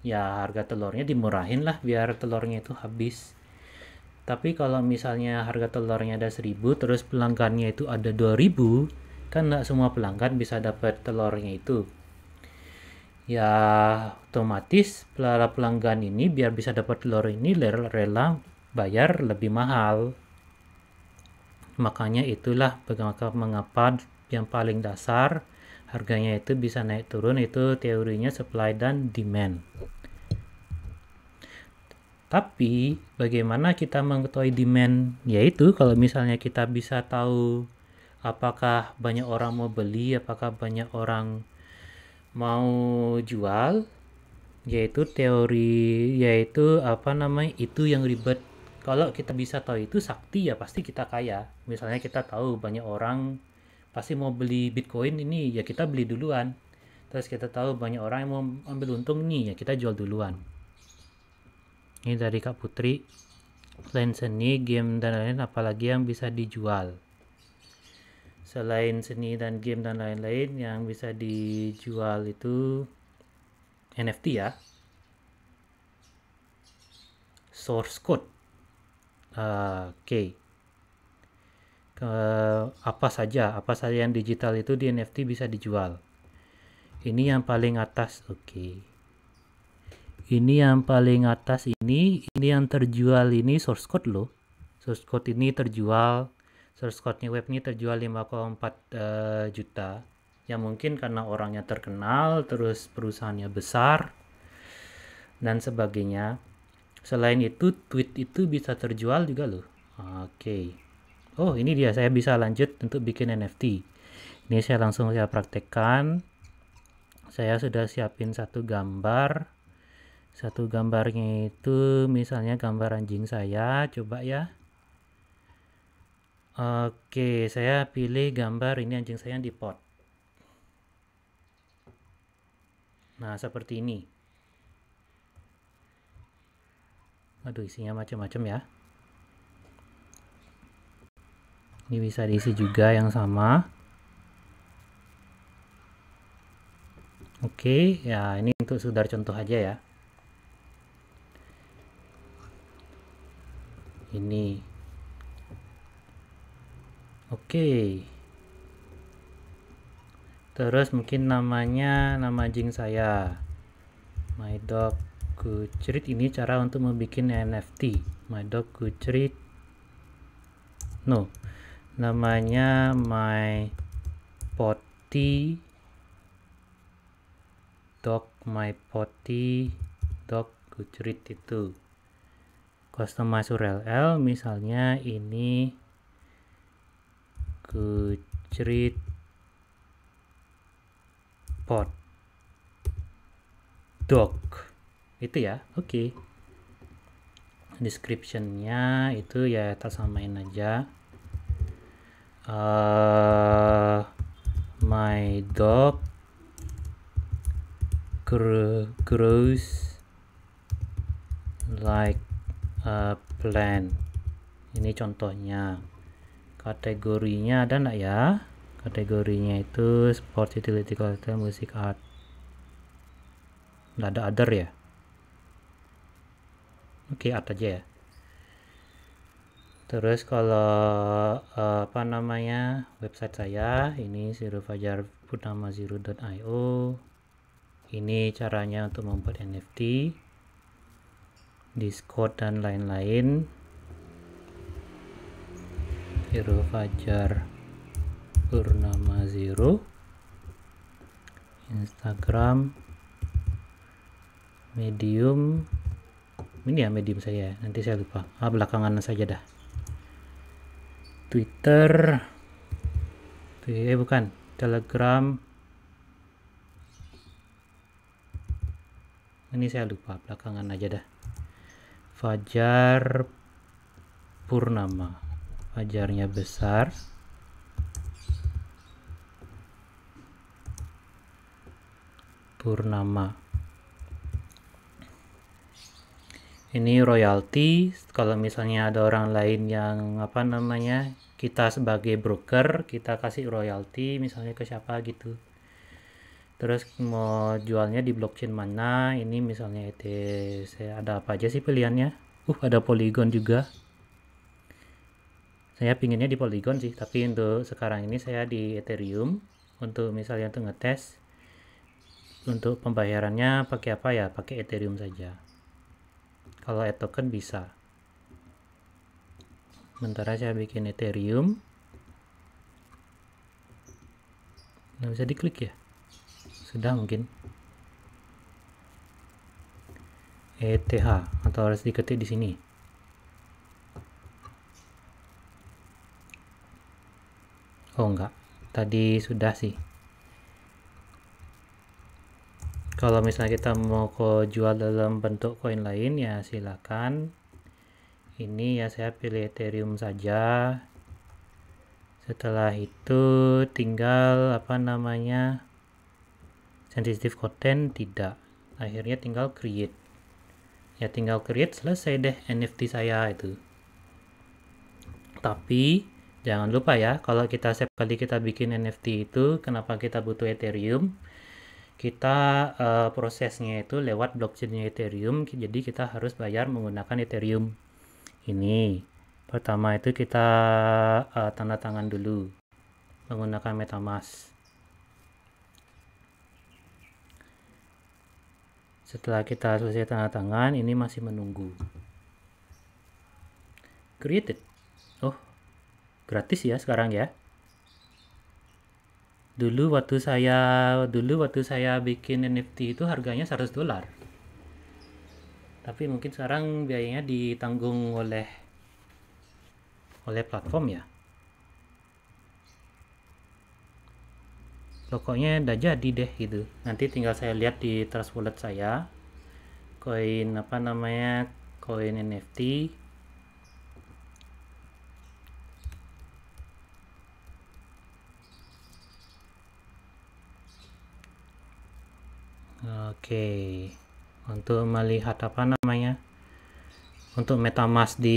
ya harga telurnya dimurahin lah biar telurnya itu habis tapi kalau misalnya harga telurnya ada 1000 terus pelanggannya itu ada 2000 kan nggak semua pelanggan bisa dapat telurnya itu. Ya otomatis para pelanggan ini biar bisa dapat telur ini rela bayar lebih mahal. Makanya itulah mengapa yang paling dasar harganya itu bisa naik turun itu teorinya supply dan demand. Tapi bagaimana kita mengetahui demand? Yaitu kalau misalnya kita bisa tahu apakah banyak orang mau beli, apakah banyak orang mau jual, yaitu teori yaitu apa namanya itu yang ribet. Kalau kita bisa tahu itu sakti ya pasti kita kaya. Misalnya kita tahu banyak orang pasti mau beli Bitcoin ini ya kita beli duluan. Terus kita tahu banyak orang yang mau ambil untung nih ya kita jual duluan ini dari Kak Putri selain seni, game dan lain-lain apalagi yang bisa dijual selain seni dan game dan lain-lain yang bisa dijual itu NFT ya source code uh, oke okay. uh, apa saja apa saja yang digital itu di NFT bisa dijual ini yang paling atas oke okay. ini yang paling atas ini ini yang terjual ini source code loh source code ini terjual source code-nya web ini terjual 5,4 uh, eh, juta ya mungkin karena orangnya terkenal terus perusahaannya besar dan sebagainya selain itu tweet itu bisa terjual juga loh oke okay. oh ini dia saya bisa lanjut untuk bikin NFT ini saya langsung saya praktekkan saya sudah siapin satu gambar satu gambarnya itu misalnya gambar anjing saya coba ya oke saya pilih gambar ini anjing saya di pot nah seperti ini aduh isinya macam-macam ya ini bisa diisi juga yang sama oke ya ini untuk sekedar contoh aja ya ini oke terus mungkin namanya nama jing saya my dog Gucrit ini cara untuk membuat NFT my dog Gucrit no namanya my potty dog my potty dog Gucrit itu customize URL misalnya ini kucrit pot dog itu ya oke okay. descriptionnya itu ya kita samain aja uh, my dog grows like Eh, plan ini contohnya kategorinya ada enggak ya kategorinya itu sport utility collector music art enggak ada other ya oke okay, art aja ya terus kalau uh, apa namanya website saya ini sirufajarputnamaziro.io ini caranya untuk membuat NFT Discord dan lain-lain Hero Fajar Purnama Zero Instagram Medium ini ya medium saya ya, nanti saya lupa ah, belakangan saja dah Twitter eh bukan Telegram ini saya lupa belakangan aja dah Fajar Purnama fajarnya besar Purnama ini royalti kalau misalnya ada orang lain yang apa namanya kita sebagai broker kita kasih royalti misalnya ke siapa gitu terus mau jualnya di blockchain mana ini misalnya saya e ada apa aja sih pilihannya uh ada Polygon juga saya pinginnya di Polygon sih tapi untuk sekarang ini saya di Ethereum untuk misalnya untuk ngetes untuk pembayarannya pakai apa ya pakai Ethereum saja kalau e-token bisa sementara saya bikin Ethereum nah bisa diklik ya sudah mungkin ETH atau harus diketik di sini oh enggak tadi sudah sih kalau misalnya kita mau ko jual dalam bentuk koin lain ya silakan ini ya saya pilih ethereum saja setelah itu tinggal apa namanya sensitive content tidak akhirnya tinggal create ya tinggal create selesai deh NFT saya itu tapi jangan lupa ya kalau kita setiap kali kita bikin NFT itu kenapa kita butuh Ethereum kita uh, prosesnya itu lewat blockchainnya Ethereum jadi kita harus bayar menggunakan Ethereum ini pertama itu kita uh, tanda tangan dulu menggunakan MetaMask Setelah kita selesai tanda tangan, ini masih menunggu. Created. Oh, gratis ya sekarang ya. Dulu waktu saya dulu waktu saya bikin NFT itu harganya 100 dolar. Tapi mungkin sekarang biayanya ditanggung oleh oleh platform ya. pokoknya udah jadi deh gitu nanti tinggal saya lihat di trust wallet saya koin apa namanya koin NFT Oke, untuk melihat apa namanya, untuk MetaMask di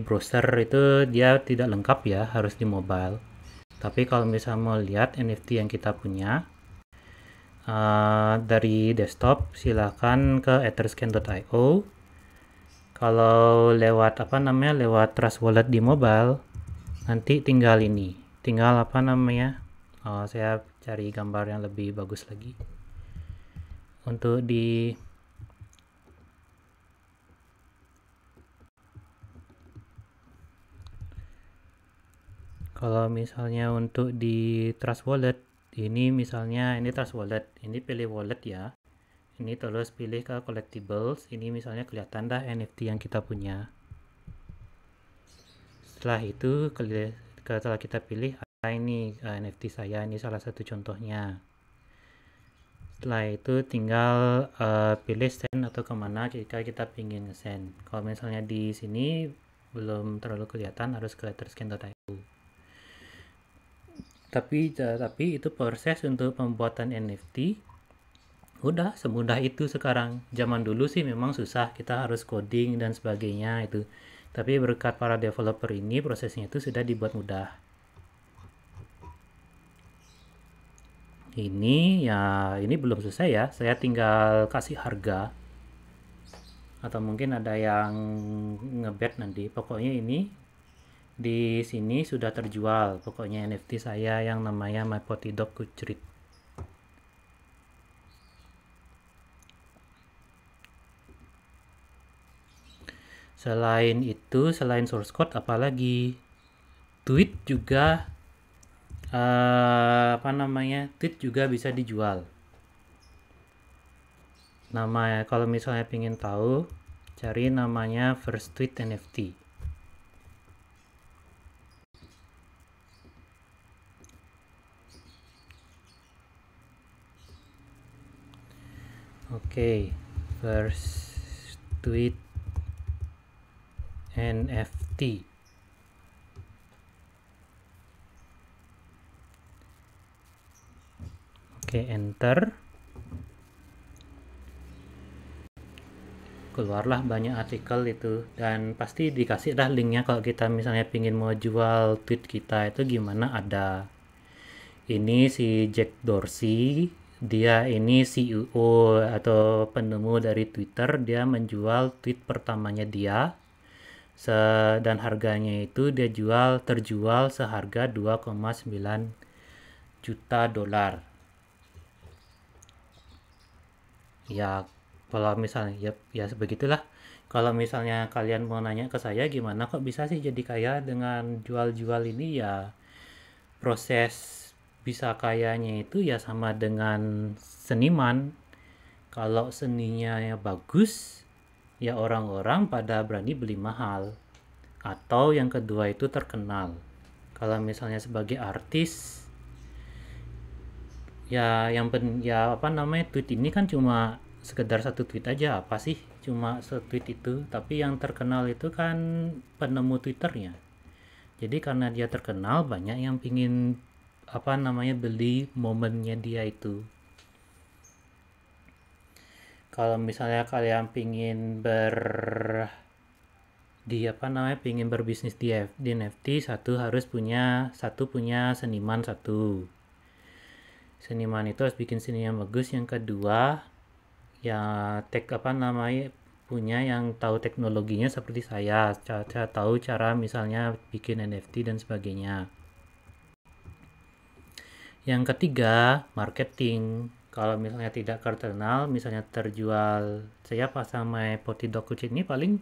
browser itu dia tidak lengkap ya, harus di mobile tapi kalau misalnya mau lihat NFT yang kita punya uh, dari desktop silahkan ke etherscan.io kalau lewat apa namanya lewat trust wallet di mobile nanti tinggal ini tinggal apa namanya oh, saya cari gambar yang lebih bagus lagi untuk di kalau misalnya untuk di trust wallet ini misalnya ini trust wallet ini pilih wallet ya ini terus pilih ke collectibles ini misalnya kelihatan dah NFT yang kita punya setelah itu setelah kita pilih ah, ini ah, NFT saya ini salah satu contohnya setelah itu tinggal uh, pilih send atau kemana jika kita ingin send kalau misalnya di sini belum terlalu kelihatan harus ke terscan.io tapi eh, tapi itu proses untuk pembuatan NFT udah semudah itu sekarang zaman dulu sih memang susah kita harus coding dan sebagainya itu tapi berkat para developer ini prosesnya itu sudah dibuat mudah ini ya ini belum selesai ya saya tinggal kasih harga atau mungkin ada yang ngebet nanti pokoknya ini di sini sudah terjual pokoknya NFT saya yang namanya My Dog Kucrit selain itu selain source code apalagi tweet juga uh, apa namanya tweet juga bisa dijual nama kalau misalnya pengen tahu cari namanya first tweet NFT okay first tweet NFT okay enter keluarlah banyak artikel itu dan pasti dikasih dah linknya kalau kita misalnya pingin mau jual tweet kita itu gimana ada ini si Jack Dorsey dia ini CEO atau penemu dari Twitter dia menjual tweet pertamanya dia dan harganya itu dia jual terjual seharga 2,9 juta dolar ya kalau misalnya ya ya sebegitulah kalau misalnya kalian mau nanya ke saya gimana kok bisa sih jadi kaya dengan jual-jual ini ya proses bisa kayaknya itu ya sama dengan seniman kalau seninya ya bagus ya orang-orang pada berani beli mahal atau yang kedua itu terkenal kalau misalnya sebagai artis ya yang pen, ya apa namanya tweet ini kan cuma sekedar satu tweet aja apa sih cuma satu tweet itu tapi yang terkenal itu kan penemu twitternya jadi karena dia terkenal banyak yang pingin apa namanya beli momennya dia itu kalau misalnya kalian pingin ber di apa namanya pingin berbisnis di, F, di NFT satu harus punya satu punya seniman satu seniman itu harus bikin seni yang bagus yang kedua ya tek apa namanya punya yang tahu teknologinya seperti saya, cara, cara tahu cara misalnya bikin NFT dan sebagainya. Yang ketiga, marketing. Kalau misalnya tidak terkenal, misalnya terjual, saya pasang my sama Potidoku ini paling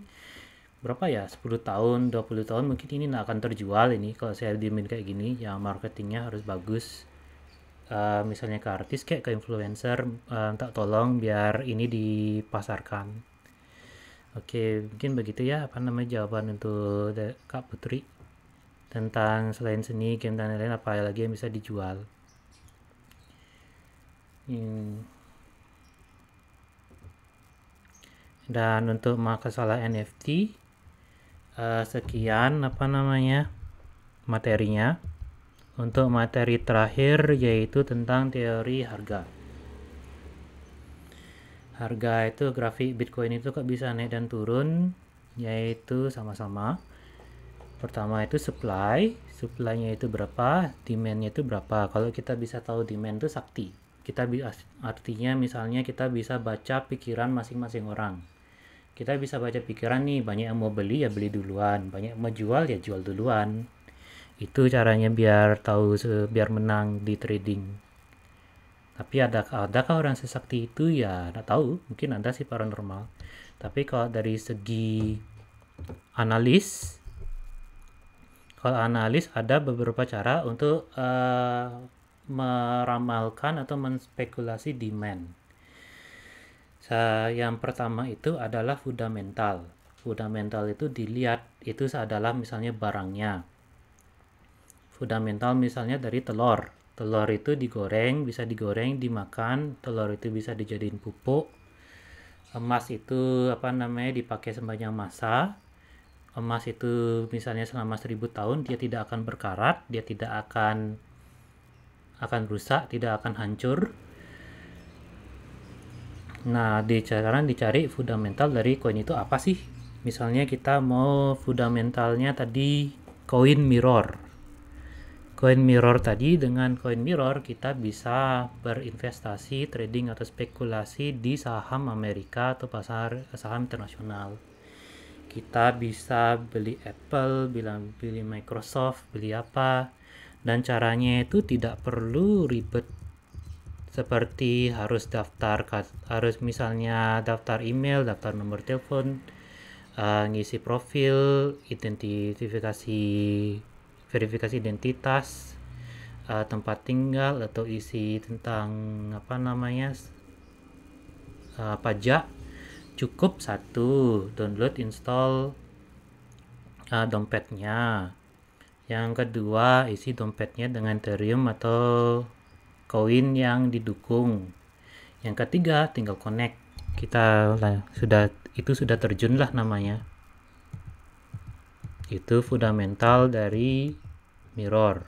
berapa ya 10 tahun 20 tahun mungkin ini nggak akan terjual ini kalau saya diemin kayak gini ya marketingnya harus bagus uh, misalnya ke artis kayak ke influencer uh, tak tolong biar ini dipasarkan oke okay, mungkin begitu ya apa namanya jawaban untuk Kak Putri tentang selain seni game dan lain-lain apa lagi yang bisa dijual Iya. dan untuk masalah NFT uh, eh, sekian apa namanya materinya untuk materi terakhir yaitu tentang teori harga harga itu grafik Bitcoin itu kok bisa naik dan turun yaitu sama-sama pertama itu supply supply-nya itu berapa demand-nya itu berapa kalau kita bisa tahu demand itu sakti kita artinya misalnya kita bisa baca pikiran masing-masing orang kita bisa baca pikiran nih banyak yang mau beli ya beli duluan banyak yang mau jual ya jual duluan itu caranya biar tahu biar menang di trading tapi ada adakah orang sesakti itu ya nggak tahu mungkin ada sih paranormal tapi kalau dari segi analis kalau analis ada beberapa cara untuk uh, meramalkan atau menspekulasi demand. Yang pertama itu adalah fundamental. Fundamental itu dilihat itu adalah misalnya barangnya. Fundamental misalnya dari telur. Telur itu digoreng, bisa digoreng, dimakan. Telur itu bisa dijadiin pupuk. Emas itu apa namanya dipakai sepanjang masa emas itu misalnya selama 1000 tahun dia tidak akan berkarat, dia tidak akan akan rusak, tidak akan hancur. Nah, di caraan dicari fundamental dari koin itu apa sih? Misalnya kita mau fundamentalnya tadi koin mirror. Koin mirror tadi dengan koin mirror kita bisa berinvestasi, trading atau spekulasi di saham Amerika atau pasar saham internasional. Kita bisa beli Apple, beli Microsoft, beli apa, dan caranya itu tidak perlu ribet seperti harus daftar harus misalnya daftar email, daftar nomor telepon, uh, ngisi profil, identifikasi verifikasi identitas, uh, tempat tinggal atau isi tentang apa namanya uh, pajak cukup satu download install uh, dompetnya yang kedua, isi dompetnya dengan terium atau koin yang didukung. Yang ketiga, tinggal connect. Kita lah, sudah itu sudah terjun lah namanya. Itu fundamental dari mirror.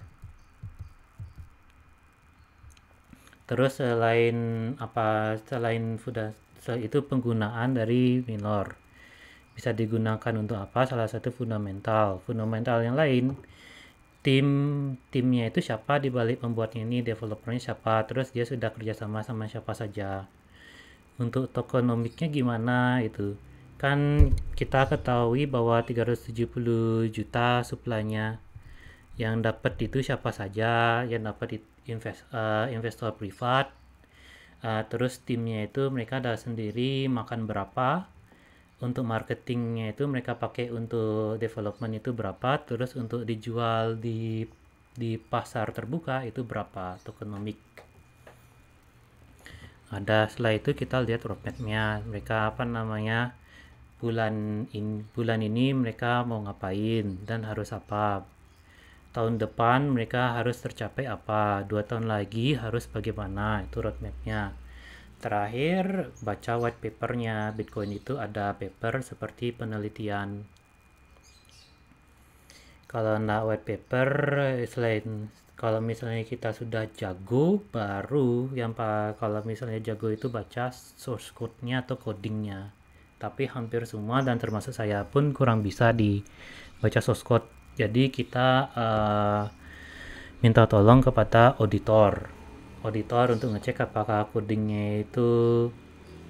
Terus selain apa selain sudah itu penggunaan dari mirror bisa digunakan untuk apa? Salah satu fundamental. Fundamental yang lain tim timnya itu siapa di balik membuatnya ini developernya siapa terus dia sudah kerjasama sama siapa saja untuk tokenomiknya gimana itu kan kita ketahui bahwa 370 juta suplanya yang dapat itu siapa saja yang dapat invest, uh, investor privat uh, terus timnya itu mereka ada sendiri makan berapa untuk marketingnya itu mereka pakai untuk development itu berapa terus untuk dijual di di pasar terbuka itu berapa tokenomik ada setelah itu kita lihat roadmapnya mereka apa namanya bulan in bulan ini mereka mau ngapain dan harus apa tahun depan mereka harus tercapai apa dua tahun lagi harus bagaimana itu roadmapnya Terakhir, baca white papernya Bitcoin itu ada paper seperti penelitian. Kalau nak white paper, selain kalau misalnya kita sudah jago, baru yang pak kalau misalnya jago itu baca source code-nya atau codingnya. Tapi hampir semua dan termasuk saya pun kurang bisa dibaca source code. Jadi kita uh, minta tolong kepada auditor auditor untuk ngecek apakah codingnya itu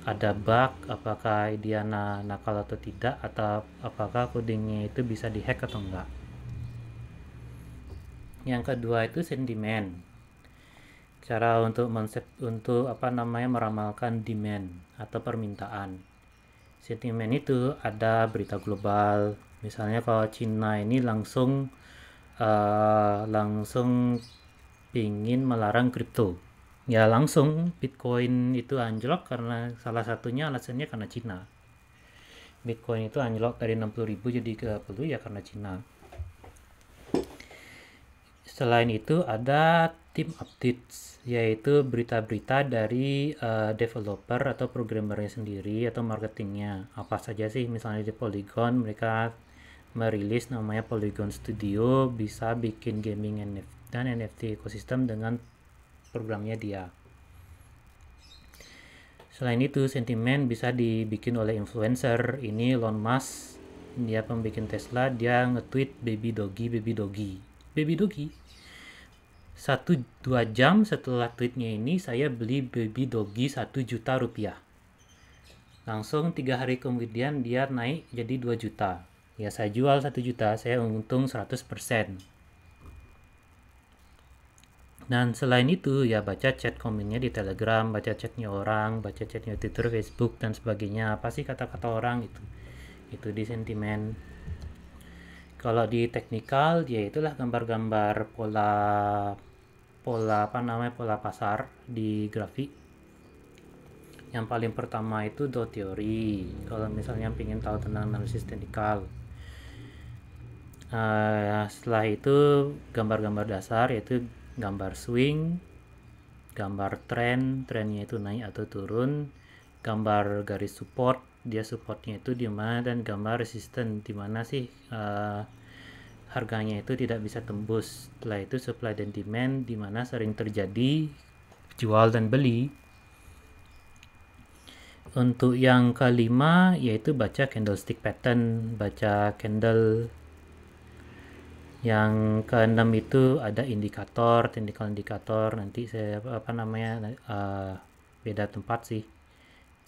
ada bug, apakah dia nakal atau tidak, atau apakah codingnya itu bisa dihack atau enggak. Yang kedua itu sentimen. Cara untuk konsep untuk apa namanya meramalkan demand atau permintaan. Sentimen itu ada berita global. Misalnya kalau Cina ini langsung uh, langsung ingin melarang kripto. Ya langsung Bitcoin itu anjlok karena salah satunya alasannya karena Cina. Bitcoin itu anjlok dari 60.000 jadi ke 30 ya karena Cina. Selain itu ada tim updates yaitu berita-berita dari uh, developer atau programmernya sendiri atau marketingnya apa saja sih misalnya di Polygon mereka merilis namanya Polygon Studio bisa bikin gaming NFT dan NFT ekosistem dengan programnya dia. Selain itu, sentimen bisa dibikin oleh influencer. Ini Elon Musk, dia pembikin Tesla, dia nge-tweet baby doggy, baby doggy. Baby doggy. Satu dua jam setelah tweetnya ini, saya beli baby doggy satu juta rupiah. Langsung tiga hari kemudian dia naik jadi 2 juta. Ya saya jual satu juta, saya untung 100%. Dan selain itu ya baca chat komennya di Telegram, baca chatnya orang, baca chatnya Twitter, Facebook dan sebagainya. Apa sih kata-kata orang itu? Itu di sentimen. Kalau di teknikal ya itulah gambar-gambar pola pola apa namanya pola pasar di grafik. Yang paling pertama itu do teori. Kalau misalnya ingin tahu tentang analisis teknikal, uh, setelah itu gambar-gambar dasar yaitu gambar swing, gambar trend, trennya itu naik atau turun, gambar garis support, dia supportnya itu di mana dan gambar resisten di mana sih uh, harganya itu tidak bisa tembus. Setelah itu supply dan demand di mana sering terjadi jual dan beli. Untuk yang kelima yaitu baca candlestick pattern, baca candle yang keenam itu ada indikator technical indikator nanti saya apa namanya uh, beda tempat sih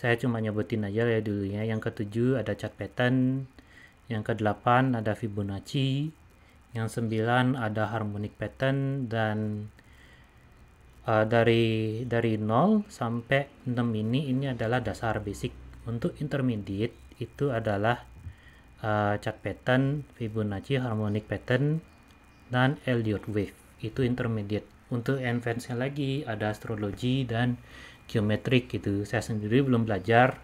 saya cuma nyebutin aja ya dulunya yang ketujuh ada chart pattern yang kedelapan ada Fibonacci yang sembilan ada harmonic pattern dan uh, dari dari 0 sampai 6 ini ini adalah dasar basic untuk intermediate itu adalah uh, eh, chart pattern, Fibonacci, harmonic pattern, dan Elliott wave. Itu intermediate. Untuk advance-nya lagi ada astrologi dan geometric gitu. Saya sendiri belum belajar.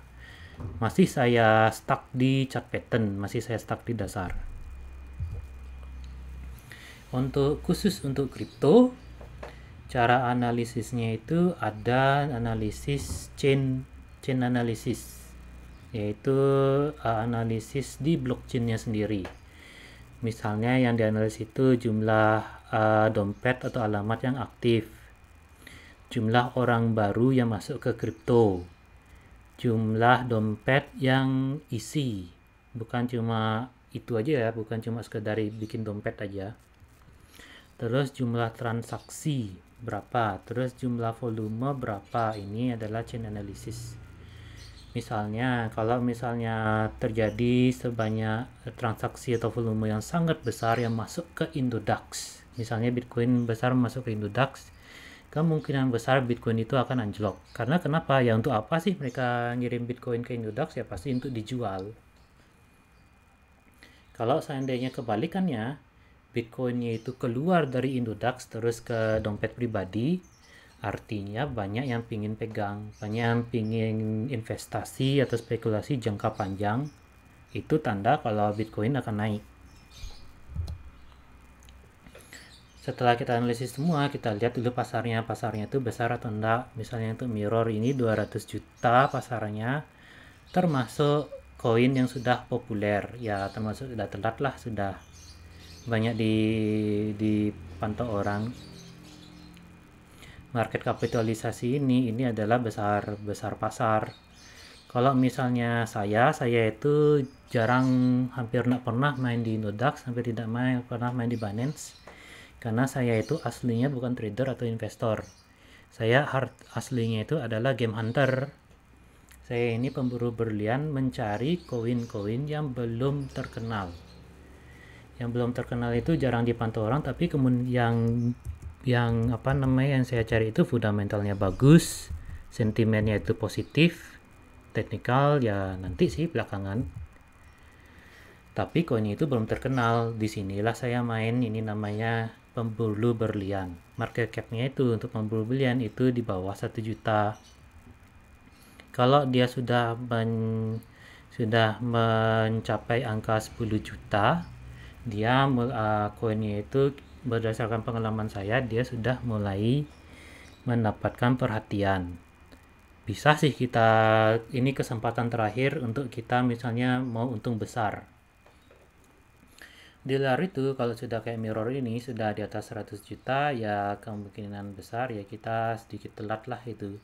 Masih saya stuck di chart pattern, masih saya stuck di dasar. Untuk khusus untuk crypto, cara analisisnya itu ada analisis chain chain analysis yaitu eh, analisis di blockchainnya sendiri. Misalnya yang dianalisis itu jumlah uh, dompet atau alamat yang aktif, jumlah orang baru yang masuk ke kripto, jumlah dompet yang isi, bukan cuma itu aja ya, bukan cuma sekedar bikin dompet aja. Terus jumlah transaksi berapa, terus jumlah volume berapa, ini adalah chain analysis Misalnya, kalau misalnya terjadi sebanyak eh, transaksi atau volume yang sangat besar yang masuk ke Indodax, misalnya Bitcoin besar masuk ke Indodax, kemungkinan besar Bitcoin itu akan anjlok. Karena kenapa? Ya untuk apa sih mereka ngirim Bitcoin ke Indodax? Ya pasti untuk dijual. Kalau seandainya kebalikannya, Bitcoinnya itu keluar dari Indodax terus ke dompet pribadi, Artinya banyak yang pingin pegang, banyak yang pingin investasi atau spekulasi jangka panjang. Itu tanda kalau Bitcoin akan naik. Setelah kita analisis semua, kita lihat dulu pasarnya. Pasarnya itu besar atau enggak. Misalnya untuk mirror ini 200 juta pasarnya, termasuk koin yang sudah populer. Ya termasuk sudah telat lah, sudah banyak di dipantau orang market kapitalisasi ini ini adalah besar besar pasar kalau misalnya saya saya itu jarang hampir tidak pernah main di Indodax hampir tidak main pernah main di Binance karena saya itu aslinya bukan trader atau investor saya hard aslinya itu adalah game hunter saya ini pemburu berlian mencari koin-koin yang belum terkenal yang belum terkenal itu jarang dipantau orang tapi kemudian yang yang apa namanya yang saya cari itu fundamentalnya bagus sentimennya itu positif teknikal ya nanti sih belakangan tapi koinnya itu belum terkenal disinilah saya main ini namanya pembulu berlian market capnya itu untuk pembulu berlian itu di bawah satu juta kalau dia sudah men, sudah mencapai angka 10 juta dia ah, koinnya uh, itu berdasarkan pengalaman saya dia sudah mulai mendapatkan perhatian bisa sih kita ini kesempatan terakhir untuk kita misalnya mau untung besar di luar itu kalau sudah kayak mirror ini sudah di atas 100 juta ya kemungkinan besar ya kita sedikit telat lah itu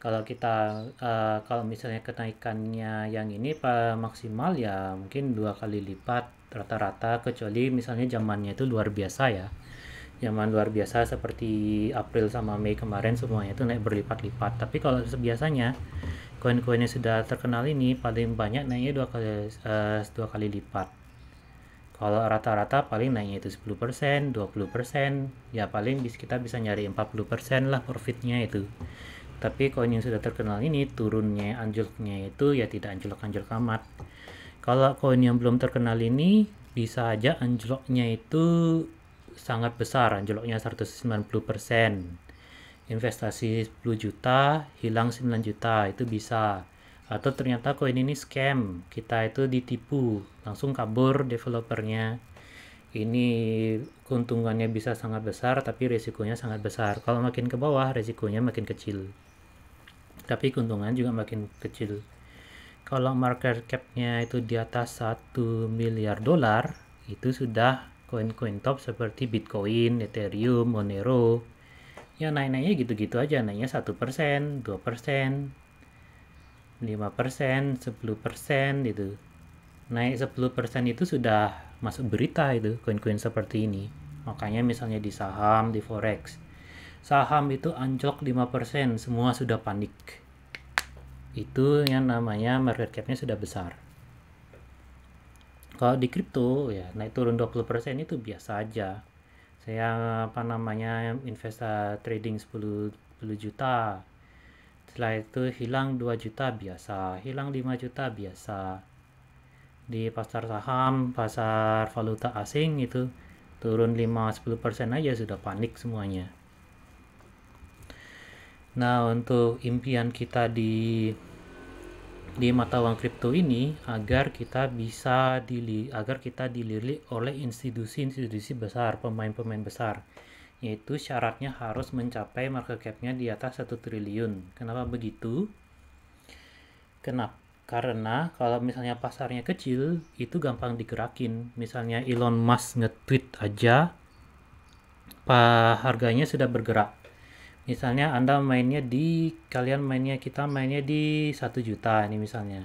kalau kita uh, kalau misalnya kenaikannya yang ini eh, maksimal ya mungkin dua kali lipat rata-rata kecuali misalnya zamannya itu luar biasa ya zaman luar biasa seperti April sama Mei kemarin semuanya itu naik berlipat-lipat tapi kalau biasanya koin-koin yang sudah terkenal ini paling banyak naiknya dua kali uh, dua kali lipat kalau rata-rata paling naiknya itu 10% 20% ya paling kita bisa nyari 40% lah profitnya itu tapi koin yang sudah terkenal ini turunnya anjloknya itu ya tidak anjlok-anjlok amat kalau koin yang belum terkenal ini bisa aja anjloknya itu sangat besar, anjloknya 190%. Investasi 10 juta, hilang 9 juta, itu bisa. Atau ternyata koin ini scam, kita itu ditipu, langsung kabur developernya. Ini keuntungannya bisa sangat besar, tapi resikonya sangat besar. Kalau makin ke bawah, resikonya makin kecil. Tapi keuntungan juga makin kecil kalau market cap-nya itu di atas 1 miliar dolar, itu sudah koin-koin top seperti Bitcoin, Ethereum, Monero. Ya naik-naiknya gitu-gitu aja, naiknya 1%, 2%, 5%, 10% gitu. Naik 10% itu sudah masuk berita itu koin-koin seperti ini. Makanya misalnya di saham, di forex. Saham itu anjlok 5%, semua sudah panik itu yang namanya market capnya sudah besar kalau di kripto ya naik turun 20% itu biasa aja saya apa namanya investa trading 10, 10 juta setelah itu hilang 2 juta biasa hilang 5 juta biasa di pasar saham pasar valuta asing itu turun 5-10% aja sudah panik semuanya nah untuk impian kita di di mata uang kripto ini agar kita bisa dili agar kita dilirik oleh institusi-institusi besar, pemain-pemain besar. Yaitu syaratnya harus mencapai market cap-nya di atas 1 triliun. Kenapa begitu? Kenapa? Karena kalau misalnya pasarnya kecil, itu gampang digerakin. Misalnya Elon Musk nge-tweet aja, harganya sudah bergerak misalnya Anda mainnya di kalian mainnya kita mainnya di satu juta ini misalnya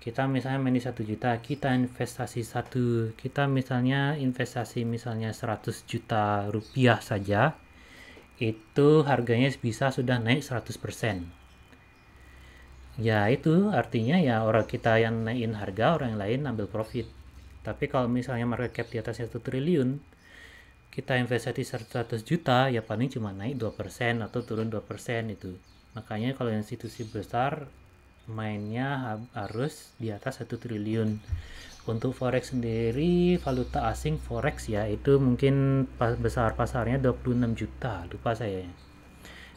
kita misalnya main di satu juta kita investasi satu kita misalnya investasi misalnya 100 juta rupiah saja itu harganya bisa sudah naik 100% ya itu artinya ya orang kita yang naikin harga orang yang lain ambil profit tapi kalau misalnya market cap di atas satu triliun kita investasi 100 juta ya paling cuma naik 2% atau turun 2% itu makanya kalau institusi besar mainnya harus di atas 1 triliun untuk forex sendiri valuta asing forex ya itu mungkin pas besar pasarnya 26 juta lupa saya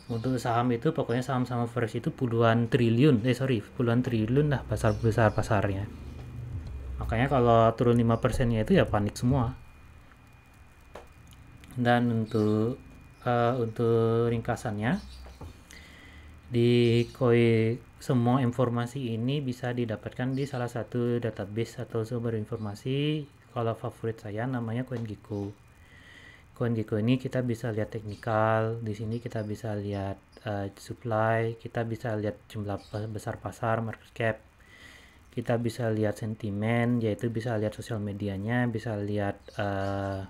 untuk saham itu pokoknya saham-saham forex itu puluhan triliun eh sorry puluhan triliun lah pasar besar pasarnya makanya kalau turun 5% nya itu ya panik semua dan untuk uh, untuk ringkasannya di koi semua informasi ini bisa didapatkan di salah satu database atau sumber informasi kalau favorit saya namanya CoinGecko CoinGecko ini kita bisa lihat teknikal di sini kita bisa lihat uh, supply kita bisa lihat jumlah besar pasar market cap kita bisa lihat sentimen yaitu bisa lihat sosial medianya bisa lihat uh,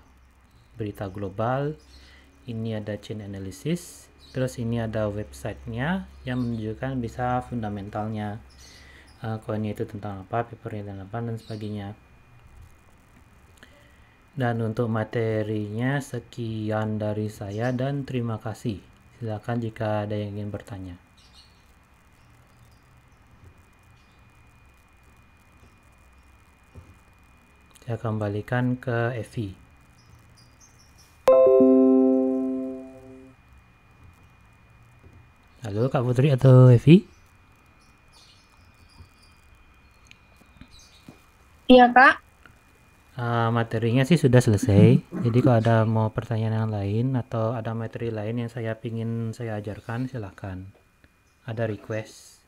berita global ini ada chain analysis terus ini ada websitenya yang menunjukkan bisa fundamentalnya uh, koinnya itu tentang apa papernya dan apa dan sebagainya dan untuk materinya sekian dari saya dan terima kasih silakan jika ada yang ingin bertanya saya kembalikan ke Evi Halo Kak Putri atau Evi? Iya Kak. Uh, materinya sih sudah selesai. Jadi kalau ada mau pertanyaan yang lain atau ada materi lain yang saya pingin saya ajarkan, silahkan. Ada request.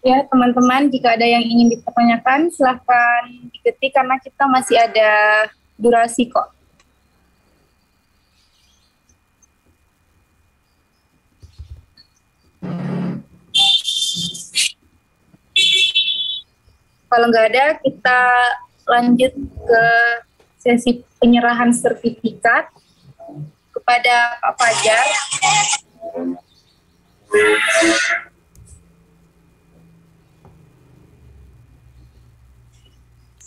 Ya teman-teman, jika ada yang ingin dipertanyakan, silahkan diketik karena kita masih ada durasi kok. Kalau nggak ada, kita lanjut ke sesi penyerahan sertifikat kepada Pak Fajar.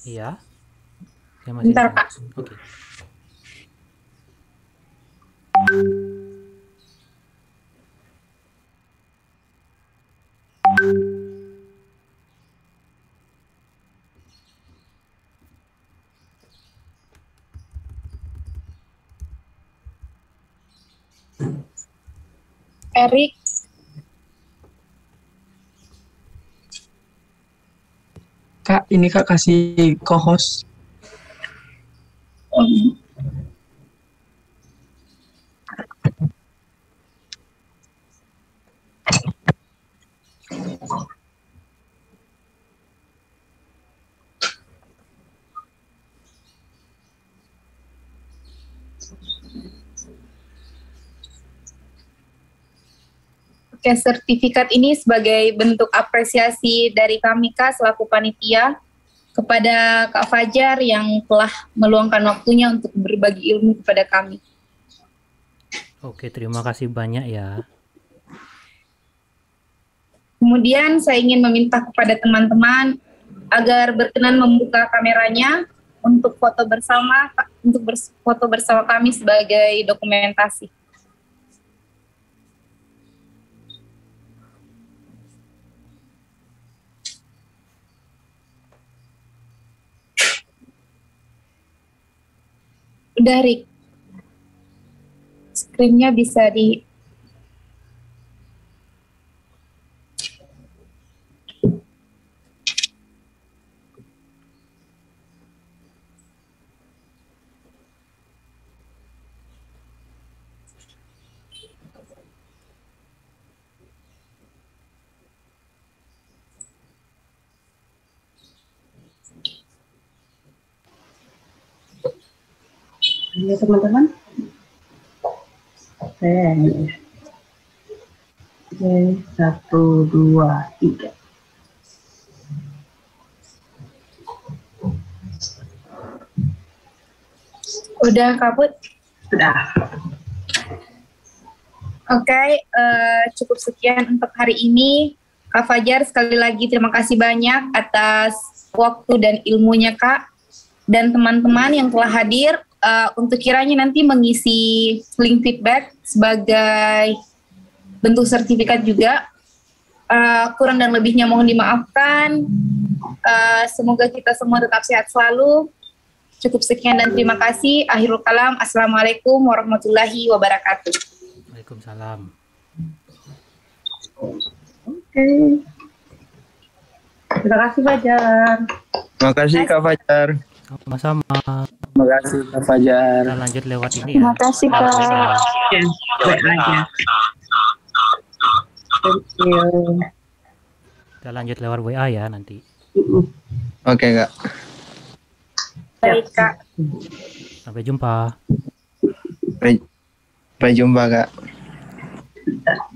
Iya. Ya, masih Bentar, Pak. Oke. Thank you. Erik. Kak, ini Kak kasih co-host. Oh. podcast sertifikat ini sebagai bentuk apresiasi dari kami Kak selaku panitia kepada Kak Fajar yang telah meluangkan waktunya untuk berbagi ilmu kepada kami. Oke, terima kasih banyak ya. Kemudian saya ingin meminta kepada teman-teman agar berkenan membuka kameranya untuk foto bersama untuk foto bersama kami sebagai dokumentasi. Udah Rick. Screennya bisa di ya teman-teman Oke. oke satu dua tiga udah kabut sudah Oke, okay, uh, eh, cukup sekian untuk hari ini. Kak Fajar, sekali lagi terima kasih banyak atas waktu dan ilmunya, Kak. Dan teman-teman yang telah hadir, uh, untuk kiranya nanti mengisi link feedback sebagai bentuk sertifikat juga. Uh, kurang dan lebihnya mohon dimaafkan. Uh, semoga kita semua tetap sehat selalu. Cukup sekian dan terima kasih. Akhirul kalam. Assalamualaikum warahmatullahi wabarakatuh. Waalaikumsalam. Oke. Okay. Terima kasih Fajar. Terima kasih Kak Fajar. Sama-sama. Terima kasih Pak Fajar. Kita lanjut lewat ini ya. Terima kasih Pak ya. Kita lanjut lewat WA ya nanti. Oke okay, Kak. Baik Kak. Sampai jumpa. Sampai jumpa Kak.